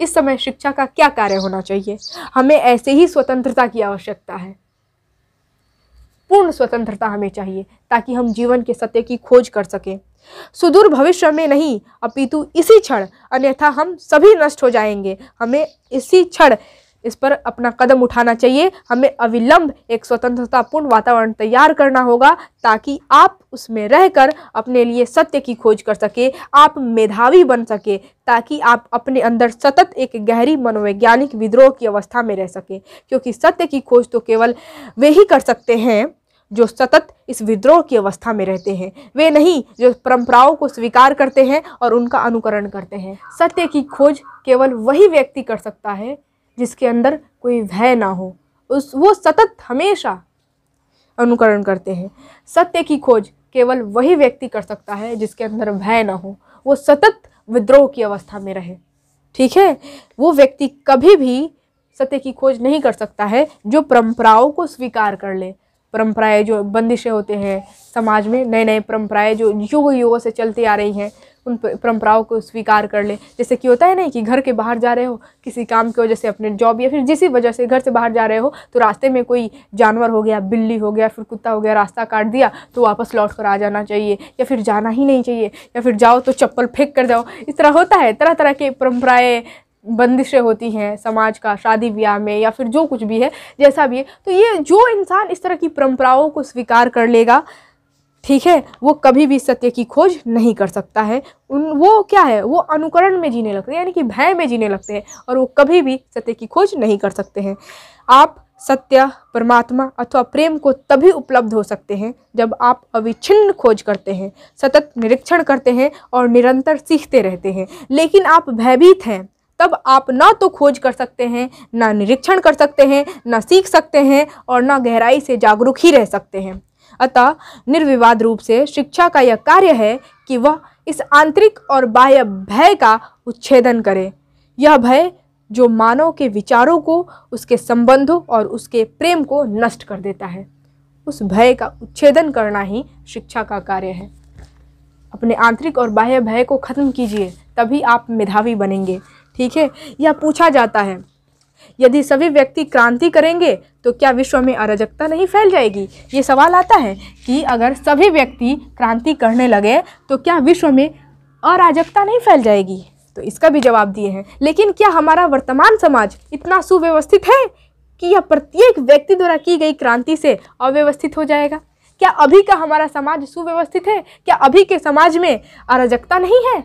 इस समय शिक्षा का क्या कार्य होना चाहिए हमें ऐसे ही स्वतंत्रता की आवश्यकता है पूर्ण स्वतंत्रता हमें चाहिए ताकि हम जीवन के सत्य की खोज कर सकें सुदूर भविष्य में नहीं अपितु इसी क्षण अन्यथा हम सभी नष्ट हो जाएंगे हमें इसी क्षण इस पर अपना कदम उठाना चाहिए हमें अविलंब एक स्वतंत्रतापूर्ण वातावरण तैयार करना होगा ताकि आप उसमें रहकर अपने लिए सत्य की खोज कर सके आप मेधावी बन सके ताकि आप अपने अंदर सतत एक गहरी मनोवैज्ञानिक विद्रोह की अवस्था में रह सके क्योंकि सत्य की खोज तो केवल वे ही कर सकते हैं जो सतत इस विद्रोह की अवस्था में रहते हैं वे नहीं जो परंपराओं को स्वीकार करते हैं और उनका अनुकरण करते हैं सत्य की खोज केवल वही व्यक्ति कर सकता है जिसके अंदर कोई भय ना हो उस वो सतत हमेशा अनुकरण करते हैं सत्य की खोज केवल वही व्यक्ति कर सकता है जिसके अंदर भय ना हो वो सतत विद्रोह की अवस्था में रहे ठीक है वो व्यक्ति कभी भी सत्य की खोज नहीं कर सकता है जो परंपराओं को स्वीकार कर ले परंपराएं जो बंदिशें होते हैं समाज में नए नए परंपराएं जो युग युगों से चलती आ रही हैं उन परंपराओं को स्वीकार कर ले जैसे कि होता है नहीं कि घर के बाहर जा रहे हो किसी काम की वजह से अपने जॉब या फिर जिस वजह से घर से बाहर जा रहे हो तो रास्ते में कोई जानवर हो गया बिल्ली हो गया फिर कुत्ता हो गया रास्ता काट दिया तो वापस लौट कर आ जाना चाहिए या फिर जाना ही नहीं चाहिए या फिर जाओ तो चप्पल फेंक कर जाओ इस तरह होता है तरह तरह के परंपराएँ बंदिशें होती हैं समाज का शादी ब्याह में या फिर जो कुछ भी है जैसा भी है तो ये जो इंसान इस तरह की परंपराओं को स्वीकार कर लेगा ठीक है वो कभी भी सत्य की खोज नहीं कर सकता है उन वो क्या है वो अनुकरण में जीने लगते हैं यानी कि भय में जीने लगते हैं और वो कभी भी सत्य की खोज नहीं कर सकते हैं आप सत्य परमात्मा अथवा प्रेम को तभी उपलब्ध हो सकते हैं जब आप अविच्छिन्न खोज करते हैं सतत निरीक्षण करते हैं और निरंतर सीखते रहते हैं लेकिन आप भयभीत हैं तब आप ना तो खोज कर सकते हैं ना निरीक्षण कर सकते हैं ना सीख सकते हैं और ना गहराई से जागरूक ही रह सकते हैं अतः निर्विवाद रूप से शिक्षा का यह कार्य है कि वह इस आंतरिक और बाह्य भय का उच्छेदन करे यह भय जो मानव के विचारों को उसके संबंधों और उसके प्रेम को नष्ट कर देता है उस भय का उच्छेदन करना ही शिक्षा का कार्य है अपने आंतरिक और बाह्य भय को ख़त्म कीजिए तभी आप मेधावी बनेंगे ठीक है यह पूछा जाता है यदि सभी व्यक्ति क्रांति करेंगे तो क्या विश्व में अराजकता नहीं फैल जाएगी ये सवाल आता है कि अगर सभी व्यक्ति क्रांति करने लगे तो क्या विश्व में अराजकता नहीं फैल जाएगी तो इसका भी जवाब दिए हैं लेकिन क्या हमारा वर्तमान समाज इतना सुव्यवस्थित है कि यह प्रत्येक व्यक्ति द्वारा की गई क्रांति से अव्यवस्थित हो जाएगा क्या अभी का हमारा समाज सुव्यवस्थित है क्या अभी के समाज में अराजकता नहीं है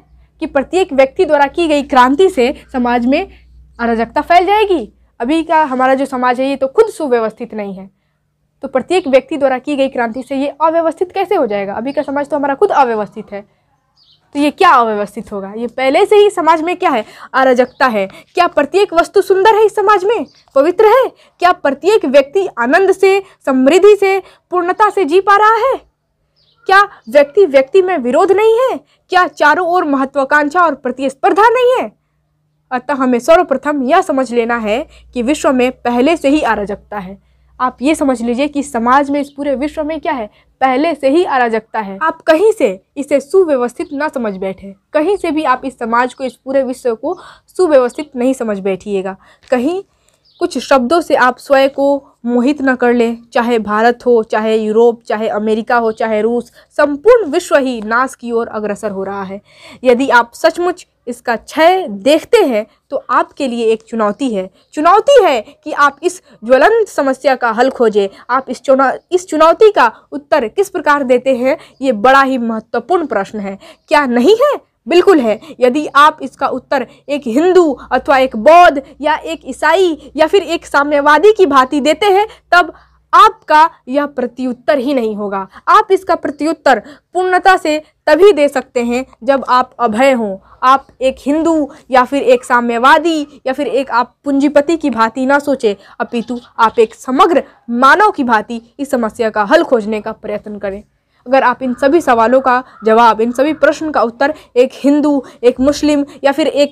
कि प्रत्येक व्यक्ति द्वारा की गई क्रांति से समाज में अराजकता फैल जाएगी अभी का हमारा जो समाज है ये तो खुद सुव्यवस्थित नहीं है तो प्रत्येक व्यक्ति द्वारा की गई क्रांति से ये अव्यवस्थित कैसे हो जाएगा अभी का समाज तो हमारा खुद अव्यवस्थित है तो ये क्या अव्यवस्थित होगा ये पहले से ही समाज में क्या है अराजकता है क्या प्रत्येक वस्तु सुंदर है इस समाज में पवित्र है क्या प्रत्येक व्यक्ति आनंद से समृद्धि से पूर्णता से जी पा रहा है क्या व्यक्ति व्यक्ति में विरोध नहीं है क्या चारों ओर महत्वाकांक्षा और प्रतिस्पर्धा नहीं है अतः हमें सर्वप्रथम यह समझ लेना है कि विश्व में पहले से ही अराजकता है आप ये समझ लीजिए कि समाज में इस पूरे विश्व में क्या है पहले से ही अराजकता है आप कहीं से इसे सुव्यवस्थित ना समझ बैठे कहीं से भी आप इस समाज को इस पूरे विश्व को सुव्यवस्थित नहीं समझ बैठिएगा कहीं कुछ शब्दों से आप स्वयं को मोहित न कर लें चाहे भारत हो चाहे यूरोप चाहे अमेरिका हो चाहे रूस संपूर्ण विश्व ही नाश की ओर अग्रसर हो रहा है यदि आप सचमुच इसका क्षय देखते हैं तो आपके लिए एक चुनौती है चुनौती है कि आप इस ज्वलंत समस्या का हल खोजें आप इस चुना इस चुनौती का उत्तर किस प्रकार देते हैं ये बड़ा ही महत्वपूर्ण प्रश्न है क्या नहीं है बिल्कुल है यदि आप इसका उत्तर एक हिंदू अथवा एक बौद्ध या एक ईसाई या फिर एक साम्यवादी की भांति देते हैं तब आपका यह प्रत्युत्तर ही नहीं होगा आप इसका प्रत्युत्तर पूर्णता से तभी दे सकते हैं जब आप अभय हों आप एक हिंदू या फिर एक साम्यवादी या फिर एक आप पूंजीपति की भांति ना सोचे अपितु आप एक समग्र मानव की भांति इस समस्या का हल खोजने का प्रयत्न करें अगर आप इन सभी सवालों का जवाब इन सभी प्रश्न का उत्तर एक हिंदू एक मुस्लिम या फिर एक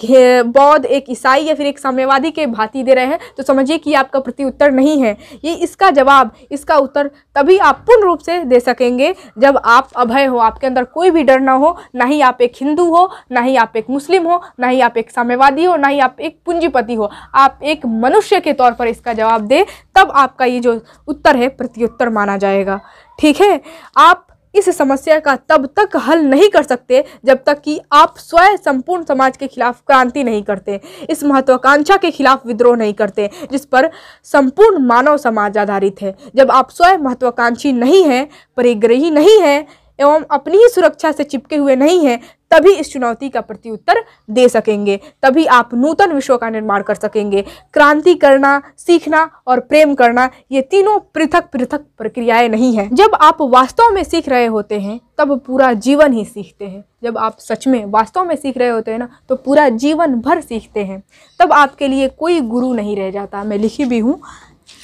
बौद्ध एक ईसाई या फिर एक साम्यवादी के भांति दे रहे हैं तो समझिए कि आपका प्रति उत्तर नहीं है ये इसका जवाब इसका उत्तर तभी आप पूर्ण रूप से दे सकेंगे जब आप अभय हो आपके अंदर कोई भी डर ना हो ना ही आप एक हिंदू हो ना ही आप एक मुस्लिम हो ना ही आप एक साम्यवादी हो ना ही आप एक पूंजीपति हो आप एक मनुष्य के तौर पर इसका जवाब दें तब आपका ये जो उत्तर है प्रत्युत्तर माना जाएगा ठीक है आप इस समस्या का तब तक हल नहीं कर सकते जब तक कि आप स्वयं संपूर्ण समाज के खिलाफ क्रांति नहीं करते इस महत्वाकांक्षा के खिलाफ विद्रोह नहीं करते जिस पर संपूर्ण मानव समाज आधारित है जब आप स्वयं महत्वाकांक्षी नहीं हैं परिग्रही नहीं हैं एवं अपनी ही सुरक्षा से चिपके हुए नहीं हैं तभी इस चुनौती का प्रत्युत्तर दे सकेंगे तभी आप नूतन विश्व का निर्माण कर सकेंगे क्रांति करना सीखना और प्रेम करना ये तीनों पृथक पृथक प्रक्रियाएं नहीं हैं जब आप वास्तव में सीख रहे होते हैं तब पूरा जीवन ही सीखते हैं जब आप सच में वास्तव में सीख रहे होते हैं ना तो पूरा जीवन भर सीखते हैं तब आपके लिए कोई गुरु नहीं रह जाता मैं लिखी भी हूँ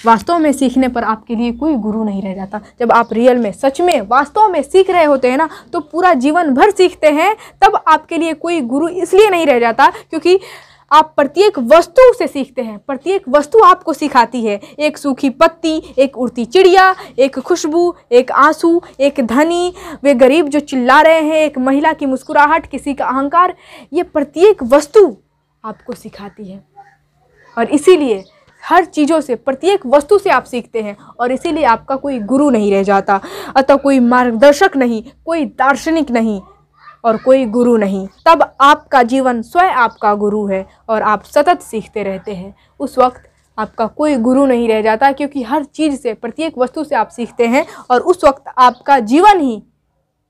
वास्तव में सीखने पर आपके लिए कोई गुरु नहीं रह जाता जब आप रियल में सच में वास्तव में सीख रहे होते हैं ना तो पूरा जीवन भर सीखते हैं तब आपके लिए कोई गुरु इसलिए नहीं रह जाता क्योंकि आप प्रत्येक वस्तु से सीखते हैं प्रत्येक वस्तु आपको सिखाती है एक सूखी पत्ती एक उड़ती चिड़िया एक खुशबू एक आंसू एक धनी वे गरीब जो चिल्ला रहे हैं एक महिला की मुस्कुराहट किसी का अहंकार ये प्रत्येक वस्तु आपको सिखाती है और इसीलिए हर चीज़ों से प्रत्येक वस्तु से आप सीखते हैं और इसीलिए आपका कोई गुरु नहीं रह जाता अतः कोई मार्गदर्शक नहीं कोई दार्शनिक नहीं और कोई गुरु नहीं तब आपका जीवन स्वयं आपका गुरु है और आप सतत सीखते रहते हैं उस वक्त आपका कोई गुरु नहीं रह जाता क्योंकि हर चीज़ से प्रत्येक वस्तु से आप सीखते हैं और उस वक्त आपका जीवन ही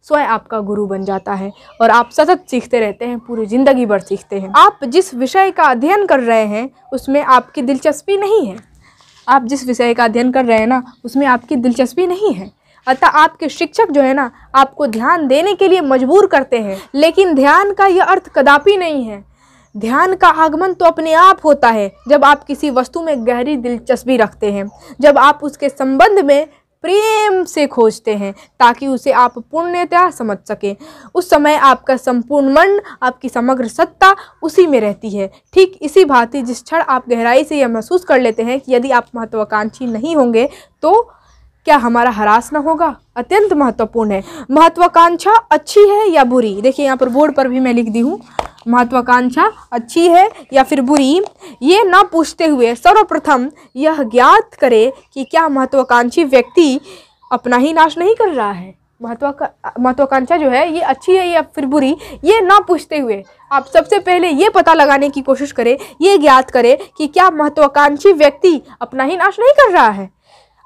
स्वयं आपका गुरु बन जाता है और आप सतत सीखते रहते हैं पूरी ज़िंदगी भर सीखते हैं आप जिस विषय का अध्ययन कर रहे हैं उसमें आपकी दिलचस्पी नहीं है आप जिस विषय का अध्ययन कर रहे हैं ना उसमें आपकी दिलचस्पी नहीं है अतः आपके शिक्षक जो है ना आपको ध्यान देने के लिए मजबूर करते हैं लेकिन ध्यान का यह अर्थ कदापि नहीं है ध्यान का आगमन तो अपने आप होता है जब आप किसी वस्तु में गहरी दिलचस्पी रखते हैं जब आप उसके संबंध में प्रेम से खोजते हैं ताकि उसे आप पूर्णतया समझ सकें उस समय आपका संपूर्ण मन आपकी समग्र सत्ता उसी में रहती है ठीक इसी भांति जिस क्षण आप गहराई से यह महसूस कर लेते हैं कि यदि आप महत्वाकांक्षी नहीं होंगे तो क्या हमारा हरास ना होगा अत्यंत महत्वपूर्ण है महत्वाकांक्षा अच्छी है या बुरी देखिए यहाँ पर बोर्ड पर भी मैं लिख दी हूँ महत्वाकांक्षा अच्छी है या फिर बुरी ये ना पूछते हुए सर्वप्रथम यह ज्ञात करे कि क्या महत्वाकांक्षी व्यक्ति अपना ही नाश नहीं कर रहा है महत्वाका महत्वाकांक्षा जो है ये अच्छी है या फिर बुरी ये ना पूछते हुए आप सबसे पहले ये पता लगाने की कोशिश करें ये ज्ञात करें कि क्या महत्वाकांक्षी व्यक्ति अपना ही नाश नहीं कर रहा है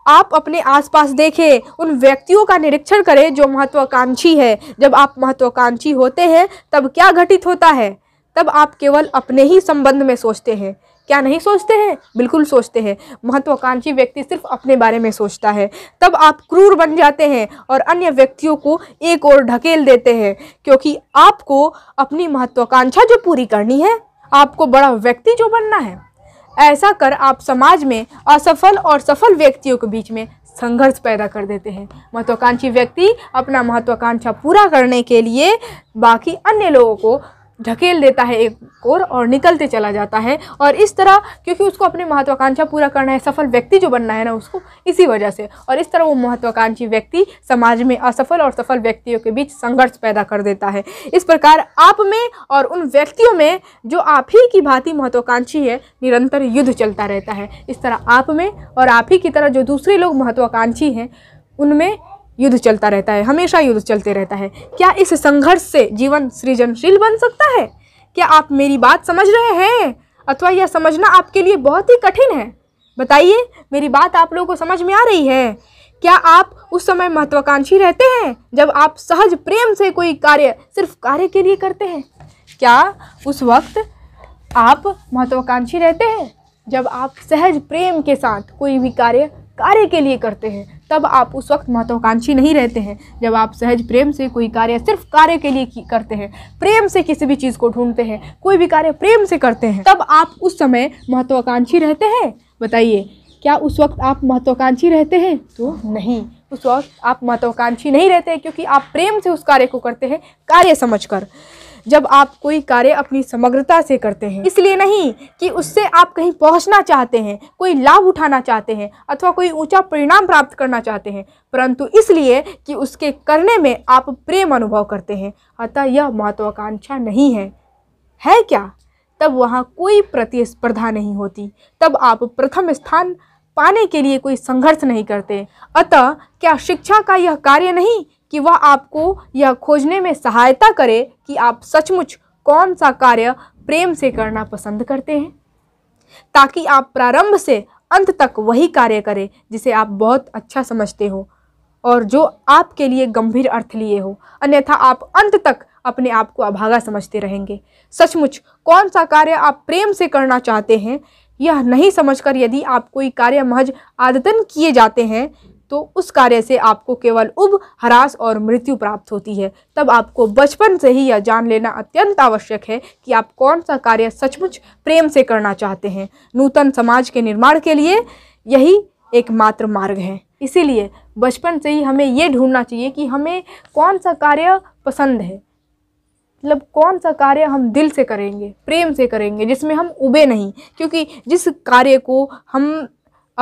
आप अपने आसपास देखें उन व्यक्तियों का निरीक्षण करें जो महत्वाकांक्षी है जब आप महत्वाकांक्षी होते हैं तब क्या घटित होता है तब आप केवल अपने ही संबंध में सोचते हैं क्या नहीं सोचते हैं बिल्कुल सोचते हैं महत्वाकांक्षी व्यक्ति सिर्फ अपने बारे में सोचता है तब आप क्रूर बन जाते हैं और अन्य व्यक्तियों को एक और ढकेल देते हैं क्योंकि आपको अपनी महत्वाकांक्षा जो पूरी करनी है आपको बड़ा व्यक्ति जो बनना है ऐसा कर आप समाज में असफल और सफल व्यक्तियों के बीच में संघर्ष पैदा कर देते हैं महत्वाकांक्षी व्यक्ति अपना महत्वाकांक्षा पूरा करने के लिए बाकी अन्य लोगों को ढकेल देता है एक और और निकलते चला जाता है और इस तरह क्योंकि उसको अपनी महत्वाकांक्षा पूरा करना है सफल व्यक्ति जो बनना है ना उसको इसी वजह से और इस तरह वो महत्वाकांक्षी व्यक्ति समाज में असफल और सफल व्यक्तियों के बीच संघर्ष पैदा कर देता है इस प्रकार आप में और उन व्यक्तियों में जो आप ही की भांति महत्वाकांक्षी है निरंतर युद्ध चलता रहता है इस तरह आप में और आप ही की तरह जो दूसरे लोग महत्वाकांक्षी हैं उनमें युद्ध चलता रहता है हमेशा युद्ध चलते रहता है क्या इस संघर्ष से जीवन सृजनशील बन सकता है क्या आप मेरी बात समझ रहे हैं अथवा यह समझना आपके लिए बहुत ही कठिन है बताइए मेरी बात आप लोगों को समझ में आ रही है क्या आप उस समय महत्वाकांक्षी रहते हैं जब आप सहज प्रेम से कोई कार्य सिर्फ कार्य के लिए करते हैं क्या उस वक्त आप महत्वाकांक्षी रहते हैं जब आप सहज प्रेम के साथ कोई भी कार्य कार्य के लिए करते हैं तब आप उस वक्त महत्वाकांक्षी नहीं रहते हैं जब आप सहज प्रेम से कोई कार्य सिर्फ कार्य के लिए करते हैं प्रेम से किसी भी चीज़ को ढूंढते हैं कोई भी कार्य प्रेम से करते हैं तब आप उस समय महत्वाकांक्षी रहते हैं बताइए क्या उस वक्त आप महत्वाकांक्षी रहते हैं तो नहीं उस वक्त आप महत्वाकांक्षी नहीं रहते क्योंकि आप प्रेम से उस कार्य को करते हैं कार्य समझ कर जब आप कोई कार्य अपनी समग्रता से करते हैं इसलिए नहीं कि उससे आप कहीं पहुंचना चाहते हैं कोई लाभ उठाना चाहते हैं अथवा कोई ऊंचा परिणाम प्राप्त करना चाहते हैं परंतु इसलिए कि उसके करने में आप प्रेम अनुभव करते हैं अतः यह महत्वाकांक्षा नहीं है है क्या तब वहाँ कोई प्रतिस्पर्धा नहीं होती तब आप प्रथम स्थान पाने के लिए कोई संघर्ष नहीं करते अतः क्या शिक्षा का यह कार्य नहीं कि वह आपको यह खोजने में सहायता करे कि आप सचमुच कौन सा कार्य प्रेम से करना पसंद करते हैं ताकि आप प्रारंभ से अंत तक वही कार्य करें जिसे आप बहुत अच्छा समझते हो और जो आपके लिए गंभीर अर्थ लिए हो अन्यथा आप अंत तक अपने आप को अभागा समझते रहेंगे सचमुच कौन सा कार्य आप प्रेम से करना चाहते हैं यह नहीं समझकर यदि आप कोई कार्य महज आदतन किए जाते हैं तो उस कार्य से आपको केवल उब हरास और मृत्यु प्राप्त होती है तब आपको बचपन से ही यह जान लेना अत्यंत आवश्यक है कि आप कौन सा कार्य सचमुच प्रेम से करना चाहते हैं नूतन समाज के निर्माण के लिए यही एकमात्र मार्ग है इसीलिए बचपन से ही हमें ये ढूंढना चाहिए कि हमें कौन सा कार्य पसंद है मतलब कौन सा कार्य हम दिल से करेंगे प्रेम से करेंगे जिसमें हम उबे नहीं क्योंकि जिस कार्य को हम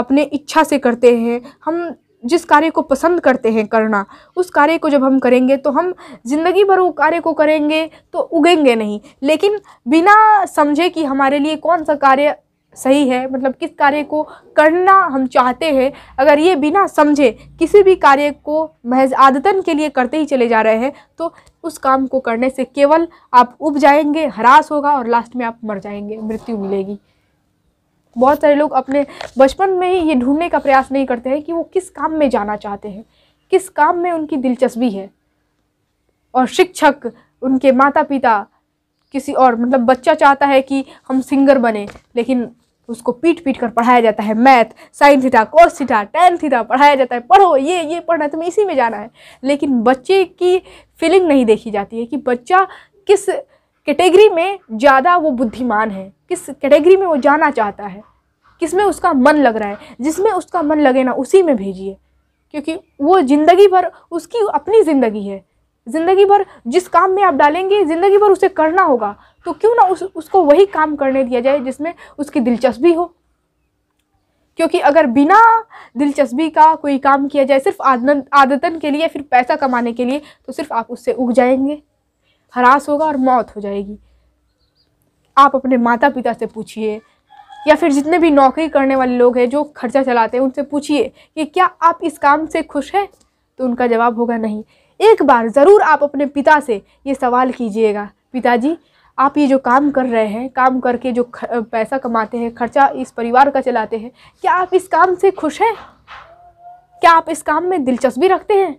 अपने इच्छा से करते हैं हम जिस कार्य को पसंद करते हैं करना उस कार्य को जब हम करेंगे तो हम ज़िंदगी भर वो कार्य को करेंगे तो उगेंगे नहीं लेकिन बिना समझे कि हमारे लिए कौन सा कार्य सही है मतलब किस कार्य को करना हम चाहते हैं अगर ये बिना समझे किसी भी कार्य को महज आदतन के लिए करते ही चले जा रहे हैं तो उस काम को करने से केवल आप उब जाएंगे ह्रास होगा और लास्ट में आप मर जाएंगे मृत्यु मिलेगी बहुत सारे लोग अपने बचपन में ही ये ढूंढने का प्रयास नहीं करते हैं कि वो किस काम में जाना चाहते हैं किस काम में उनकी दिलचस्पी है और शिक्षक उनके माता पिता किसी और मतलब बच्चा चाहता है कि हम सिंगर बने लेकिन उसको पीट पीट कर पढ़ाया जाता है math science theta course theta tenth theta पढ़ाया जाता है पढ़ो ये ये पढ़ना है तुम्हें इसी में जाना है लेकिन बच्चे की फीलिंग नहीं देखी जाती है कि बच्चा किस कैटेगरी में ज़्यादा वो बुद्धिमान है किस कैटेगरी में वो जाना चाहता है किस में उसका मन लग रहा है जिसमें उसका मन लगे ना उसी में भेजिए क्योंकि वो ज़िंदगी भर उसकी अपनी ज़िंदगी है ज़िंदगी भर जिस काम में आप डालेंगे ज़िंदगी भर उसे करना होगा तो क्यों ना उस उसको वही काम करने दिया जाए जिसमें उसकी दिलचस्पी हो क्योंकि अगर बिना दिलचस्पी का कोई काम किया जाए सिर्फ आदतन के लिए फिर पैसा कमाने के लिए तो सिर्फ आप उससे उग जाएंगे ह्रास होगा और मौत हो जाएगी आप अपने माता पिता से पूछिए या फिर जितने भी नौकरी करने वाले लोग हैं जो खर्चा चलाते हैं उनसे पूछिए कि क्या आप इस काम से खुश हैं तो उनका जवाब होगा नहीं एक बार ज़रूर आप अपने पिता से ये सवाल कीजिएगा पिताजी आप ये जो काम कर रहे हैं काम करके जो पैसा कमाते हैं खर्चा इस परिवार का चलाते हैं क्या आप इस काम से खुश हैं क्या आप इस काम में दिलचस्पी रखते हैं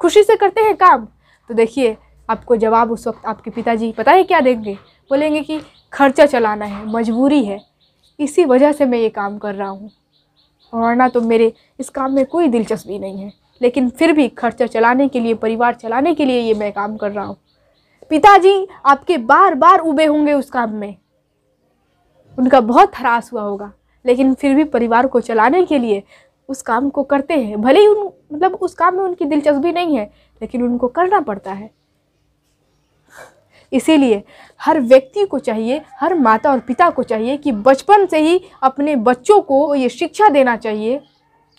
खुशी से करते हैं काम तो देखिए आपको जवाब उस वक्त आपके पिताजी पता है क्या देंगे बोलेंगे कि खर्चा चलाना है मजबूरी है इसी वजह से मैं ये काम कर रहा हूँ वरना तो मेरे इस काम में कोई दिलचस्पी नहीं है लेकिन फिर भी खर्चा चलाने के लिए परिवार चलाने के लिए ये मैं काम कर रहा हूँ पिताजी आपके बार बार उबे होंगे उस काम में उनका बहुत हरास हुआ होगा लेकिन फिर भी परिवार को चलाने के लिए उस काम को करते हैं भले ही उन मतलब उस काम में उनकी दिलचस्पी नहीं है लेकिन उनको करना पड़ता है इसीलिए हर व्यक्ति को चाहिए हर माता और पिता को चाहिए कि बचपन से ही अपने बच्चों को ये शिक्षा देना चाहिए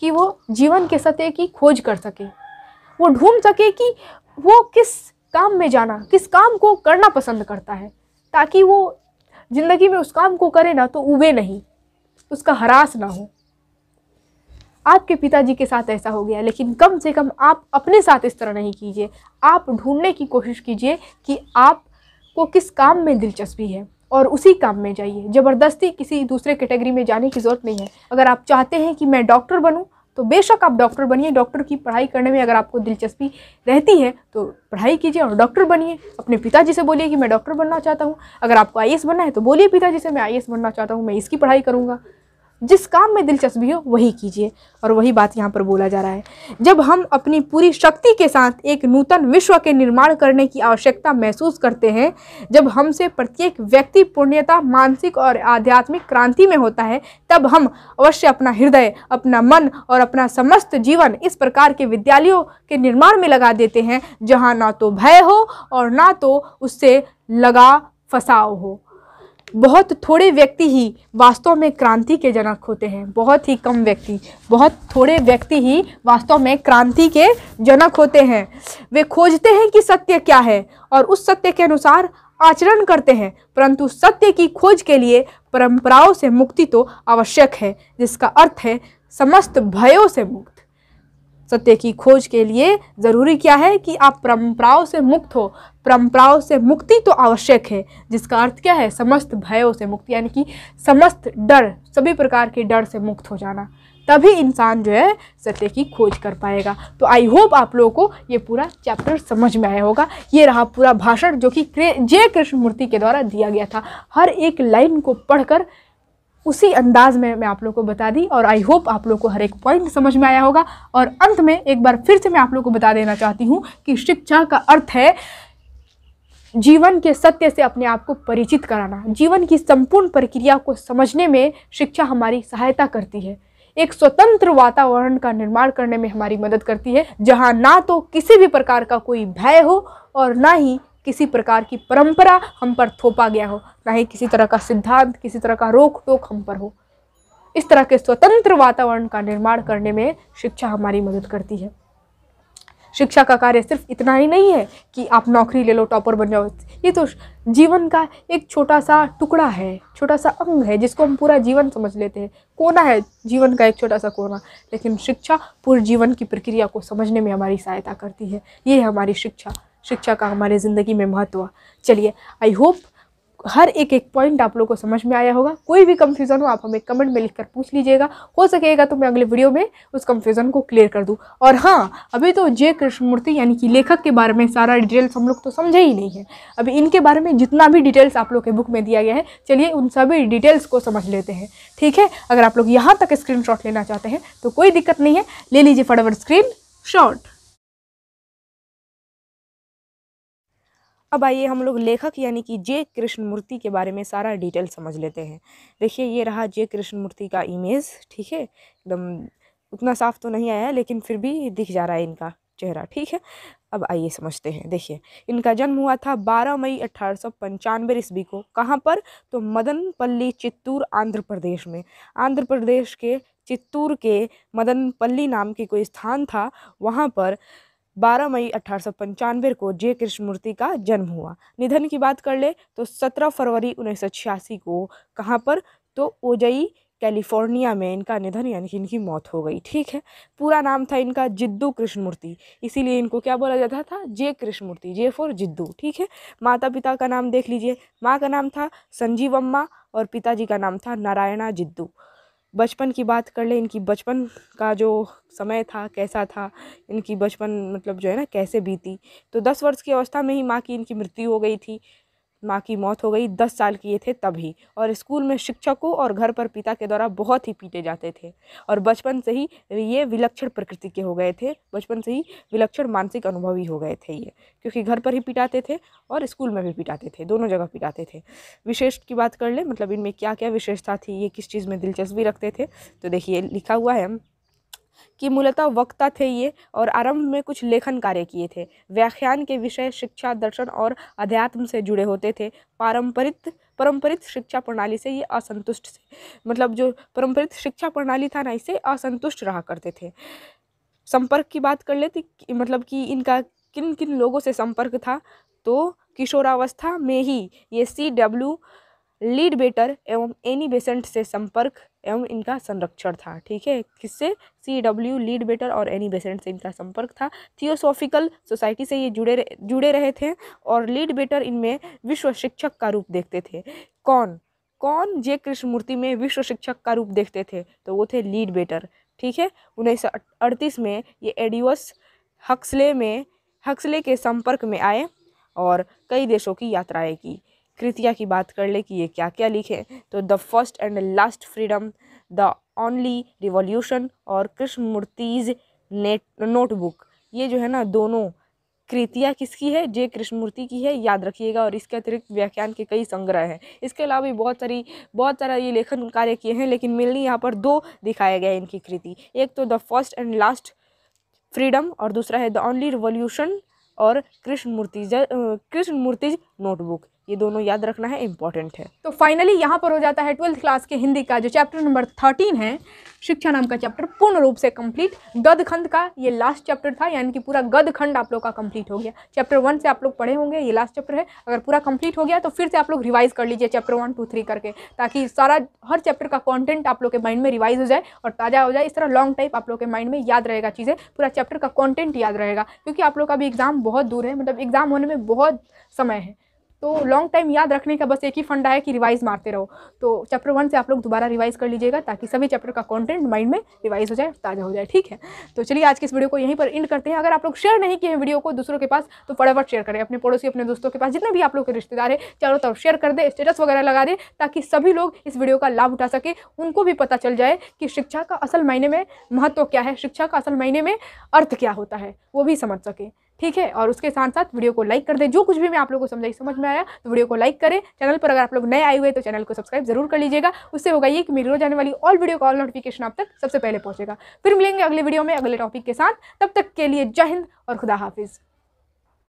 कि वो जीवन के सत्य की खोज कर सके वो ढूंढ सके कि वो किस काम में जाना किस काम को करना पसंद करता है ताकि वो ज़िंदगी में उस काम को करे ना तो उबे नहीं उसका हरास ना हो आपके पिताजी के साथ ऐसा हो गया लेकिन कम से कम आप अपने साथ इस तरह नहीं कीजिए आप ढूंढने की कोशिश कीजिए कि आप को किस काम में दिलचस्पी है और उसी काम में जाइए ज़बरदस्ती किसी दूसरे कैटेगरी में जाने की ज़रूरत नहीं है अगर आप चाहते हैं कि मैं डॉक्टर बनूँ तो बेशक आप डॉक्टर बनिए डॉक्टर की पढ़ाई करने में अगर आपको दिलचस्पी रहती है तो पढ़ाई कीजिए और डॉक्टर बनिए अपने पिताजी से बोलिए कि मैं डॉक्टर बनना चाहता हूँ अगर आपको आई बनना है तो बोलिए पिताजी से मैं आई बनना चाहता हूँ मैं इसकी पढ़ाई करूँगा जिस काम में दिलचस्पी हो वही कीजिए और वही बात यहाँ पर बोला जा रहा है जब हम अपनी पूरी शक्ति के साथ एक नूतन विश्व के निर्माण करने की आवश्यकता महसूस करते हैं जब हमसे प्रत्येक व्यक्ति पुण्यता मानसिक और आध्यात्मिक क्रांति में होता है तब हम अवश्य अपना हृदय अपना मन और अपना समस्त जीवन इस प्रकार के विद्यालयों के निर्माण में लगा देते हैं जहाँ ना तो भय हो और ना तो उससे लगा फसाव हो बहुत थोड़े व्यक्ति ही वास्तव में क्रांति के जनक होते हैं बहुत ही कम व्यक्ति बहुत थोड़े व्यक्ति ही वास्तव में क्रांति के जनक होते हैं वे खोजते हैं कि सत्य क्या है और उस सत्य के अनुसार आचरण करते हैं परंतु सत्य की खोज के लिए परंपराओं से मुक्ति तो आवश्यक है जिसका अर्थ है समस्त भयों से मुक्त सत्य की खोज के लिए ज़रूरी क्या है कि आप परंपराओं से मुक्त हो परंपराओं से मुक्ति तो आवश्यक है जिसका अर्थ क्या है समस्त भयों से मुक्ति यानी कि समस्त डर सभी प्रकार के डर से मुक्त हो जाना तभी इंसान जो है सत्य की खोज कर पाएगा तो आई होप आप लोगों को ये पूरा चैप्टर समझ में आया होगा ये रहा पूरा भाषण जो कि जय कृष्ण मूर्ति के द्वारा दिया गया था हर एक लाइन को पढ़कर उसी अंदाज में मैं आप लोग को बता दी और आई होप आप लोग को हर एक पॉइंट समझ में आया होगा और अंत में एक बार फिर से मैं आप लोग को बता देना चाहती हूँ कि शिक्षा का अर्थ है जीवन के सत्य से अपने आप को परिचित कराना जीवन की संपूर्ण प्रक्रिया को समझने में शिक्षा हमारी सहायता करती है एक स्वतंत्र वातावरण का निर्माण करने में हमारी मदद करती है जहाँ ना तो किसी भी प्रकार का कोई भय हो और ना ही किसी प्रकार की परंपरा हम पर थोपा गया हो ना ही किसी तरह का सिद्धांत किसी तरह का रोक टोक हम पर हो इस तरह के स्वतंत्र वातावरण का निर्माण करने में शिक्षा हमारी मदद करती है शिक्षा का कार्य सिर्फ इतना ही नहीं है कि आप नौकरी ले लो टॉपर बन जाओ ये तो जीवन का एक छोटा सा टुकड़ा है छोटा सा अंग है जिसको हम पूरा जीवन समझ लेते हैं कोना है जीवन का एक छोटा सा कोना लेकिन शिक्षा पूरे जीवन की प्रक्रिया को समझने में हमारी सहायता करती है ये है हमारी शिक्षा शिक्षा का हमारे ज़िंदगी में महत्व चलिए आई होप हर एक एक पॉइंट आप लोगों को समझ में आया होगा कोई भी कंफ्यूजन हो आप हमें कमेंट में लिखकर पूछ लीजिएगा हो सकेगा तो मैं अगले वीडियो में उस कंफ्यूजन को क्लियर कर दूँ और हाँ अभी तो जय कृष्णमूर्ति यानी कि लेखक के बारे में सारा डिटेल्स हम लोग तो समझे ही नहीं है अभी इनके बारे में जितना भी डिटेल्स आप लोग के बुक में दिया गया है चलिए उन सभी डिटेल्स को समझ लेते हैं ठीक है अगर आप लोग यहाँ तक स्क्रीन लेना चाहते हैं तो कोई दिक्कत नहीं है ले लीजिए फटाफट स्क्रीन शॉट अब आइए हम लोग लेखक यानी कि जे कृष्णमूर्ति के बारे में सारा डिटेल समझ लेते हैं देखिए ये रहा जे कृष्णमूर्ति का इमेज ठीक है एकदम उतना साफ तो नहीं आया लेकिन फिर भी दिख जा रहा है इनका चेहरा ठीक है अब आइए समझते हैं देखिए इनका जन्म हुआ था 12 मई अठारह सौ पंचानवे ईस्वी को कहाँ पर तो मदनपल्ली चित्तूर आंध्र प्रदेश में आंध्र प्रदेश के चित्तूर के मदनपल्ली नाम के कोई स्थान था वहाँ पर 12 मई अठारह को जय कृष्णमूर्ति का जन्म हुआ निधन की बात कर ले तो 17 फरवरी उन्नीस को कहाँ पर तो ओजई कैलिफोर्निया में इनका निधन यानी कि इनकी मौत हो गई ठीक है पूरा नाम था इनका जिद्दू कृष्णमूर्ति इसीलिए इनको क्या बोला जाता था जे कृष्णमूर्ति जे फॉर जिद्दू ठीक है माता पिता का नाम देख लीजिए माँ का नाम था संजीव अम्मा और पिताजी का नाम था नारायणा जिद्दू बचपन की बात कर ले इनकी बचपन का जो समय था कैसा था इनकी बचपन मतलब जो है ना कैसे बीती तो दस वर्ष की अवस्था में ही माँ की इनकी मृत्यु हो गई थी माँ की मौत हो गई दस साल ये थे तभी और स्कूल में शिक्षकों और घर पर पिता के द्वारा बहुत ही पीटे जाते थे और बचपन से ही ये विलक्षण प्रकृति के हो गए थे बचपन से ही विलक्षण मानसिक अनुभवी हो गए थे ये क्योंकि घर पर ही पिटाते थे और स्कूल में भी पिटाते थे दोनों जगह पिटाते थे विशेष की बात कर ले मतलब इनमें क्या क्या विशेषता थी ये किस चीज़ में दिलचस्पी रखते थे तो देखिए लिखा हुआ है कि मूलतः वक्ता थे ये और आरंभ में कुछ लेखन कार्य किए थे व्याख्यान के विषय शिक्षा दर्शन और अध्यात्म से जुड़े होते थे पारंपरित परंपरित शिक्षा प्रणाली से ये असंतुष्ट थे मतलब जो परंपरित शिक्षा प्रणाली था ना इसे असंतुष्ट रहा करते थे संपर्क की बात कर लेते मतलब कि इनका किन किन लोगों से संपर्क था तो किशोरावस्था में ही ये सी डब्ल्यू लीड बेटर एवं एनी बेसेंट से संपर्क एवं इनका संरक्षण था ठीक है किससे सी डब्ल्यू लीड बेटर और एनी बेसेंट से इनका संपर्क था थियोसॉफिकल सोसाइटी से ये जुड़े जुड़े रहे थे और लीड बेटर इनमें विश्व शिक्षक का रूप देखते थे कौन कौन जे कृष्णमूर्ति में विश्व शिक्षक का रूप देखते थे तो वो थे लीड बेटर ठीक है उन्नीस सौ अड़तीस में ये एडियोस हक्सले में हक्सले के संपर्क में आए और कई देशों की यात्राएँ की कृतिया की बात कर ले कि ये क्या क्या लिखे तो the first and last freedom the only revolution और कृष्ण मूर्तिज नेट नोटबुक ये जो है ना दोनों कृतियाँ किसकी है जे कृष्णमूर्ति की है याद रखिएगा और इसके अतिरिक्त व्याख्यान के कई संग्रह हैं इसके अलावा भी बहुत सारी बहुत सारा ये लेखन कार्य किए हैं लेकिन मिलनी यहाँ पर दो दिखाए गए इनकी कृति एक तो the first and last freedom और दूसरा है द ओनली रिवोल्यूशन और Krishnamurti's Krishnamurti's notebook ये दोनों याद रखना है इम्पॉर्टेंट है तो फाइनली यहाँ पर हो जाता है ट्वेल्थ क्लास के हिंदी का जो चैप्टर नंबर थर्टीन है शिक्षा नाम का चैप्टर पूर्ण रूप से कंप्लीट खंड का ये लास्ट चैप्टर था यानी कि पूरा गद खंड आप लोग का कंप्लीट हो गया चैप्टर वन से आप लोग पढ़े होंगे ये लास्ट चैप्टर है अगर पूरा कंप्लीट हो गया तो फिर से आप लोग रिवाइज कर लीजिए चैप्टर वन टू थ्री करके ताकि सारा हर चैप्टर का कॉन्टेंट आप लोग के माइंड में रिवाइज हो जाए और ताज़ा हो जाए इस तरह लॉन्ग टाइप आप लोग के माइंड में याद रहेगा चीज़ें पूरा चैप्टर का कॉन्टेंट याद रहेगा क्योंकि आप लोग का भी एग्ज़ाम बहुत दूर है मतलब एग्ज़ाम होने में बहुत समय है तो लॉन्ग टाइम याद रखने का बस एक ही फंडा है कि रिवाइज मारते रहो तो चैप्टर वन से आप लोग दोबारा रिवाइज कर लीजिएगा ताकि सभी चैप्टर का कॉन्टेंट माइंड में रिवाइज हो जाए ताज़ा हो जाए ठीक है तो चलिए आज के इस वीडियो को यहीं पर एंड करते हैं अगर आप लोग शेयर नहीं किए हैं वीडियो को दूसरों के पास तो फटाफट शेयर करें अपने पड़ोसी अपने दोस्तों के पास जितने भी आप लोग के रिश्तेदार हैं चारों तरफ शेयर कर दें स्टेटस वगैरह लगा दें ताकि सभी लोग इस वीडियो का लाभ उठा सके उनको भी पता चल जाए कि शिक्षा का असल मायने में महत्व क्या है शिक्षा का असल मायने में अर्थ क्या होता है वो भी समझ सकें ठीक है और उसके साथ साथ वीडियो को लाइक कर दें जो कुछ भी मैं आप लोगों को समझाई समझ में आया तो वीडियो को लाइक करें चैनल पर अगर आप लोग नए आए हुए तो चैनल को सब्सक्राइब जरूर कर लीजिएगा उससे होगा ये कि मेरी रोज आने वाली ऑल वीडियो ऑल नोटिफिकेशन आप तक सबसे पहले पहुंचेगा फिर मिलेंगे अगले वीडियो में अगले टॉपिक के साथ तब तक के लिए जय हिंद और खुदा हाफिज़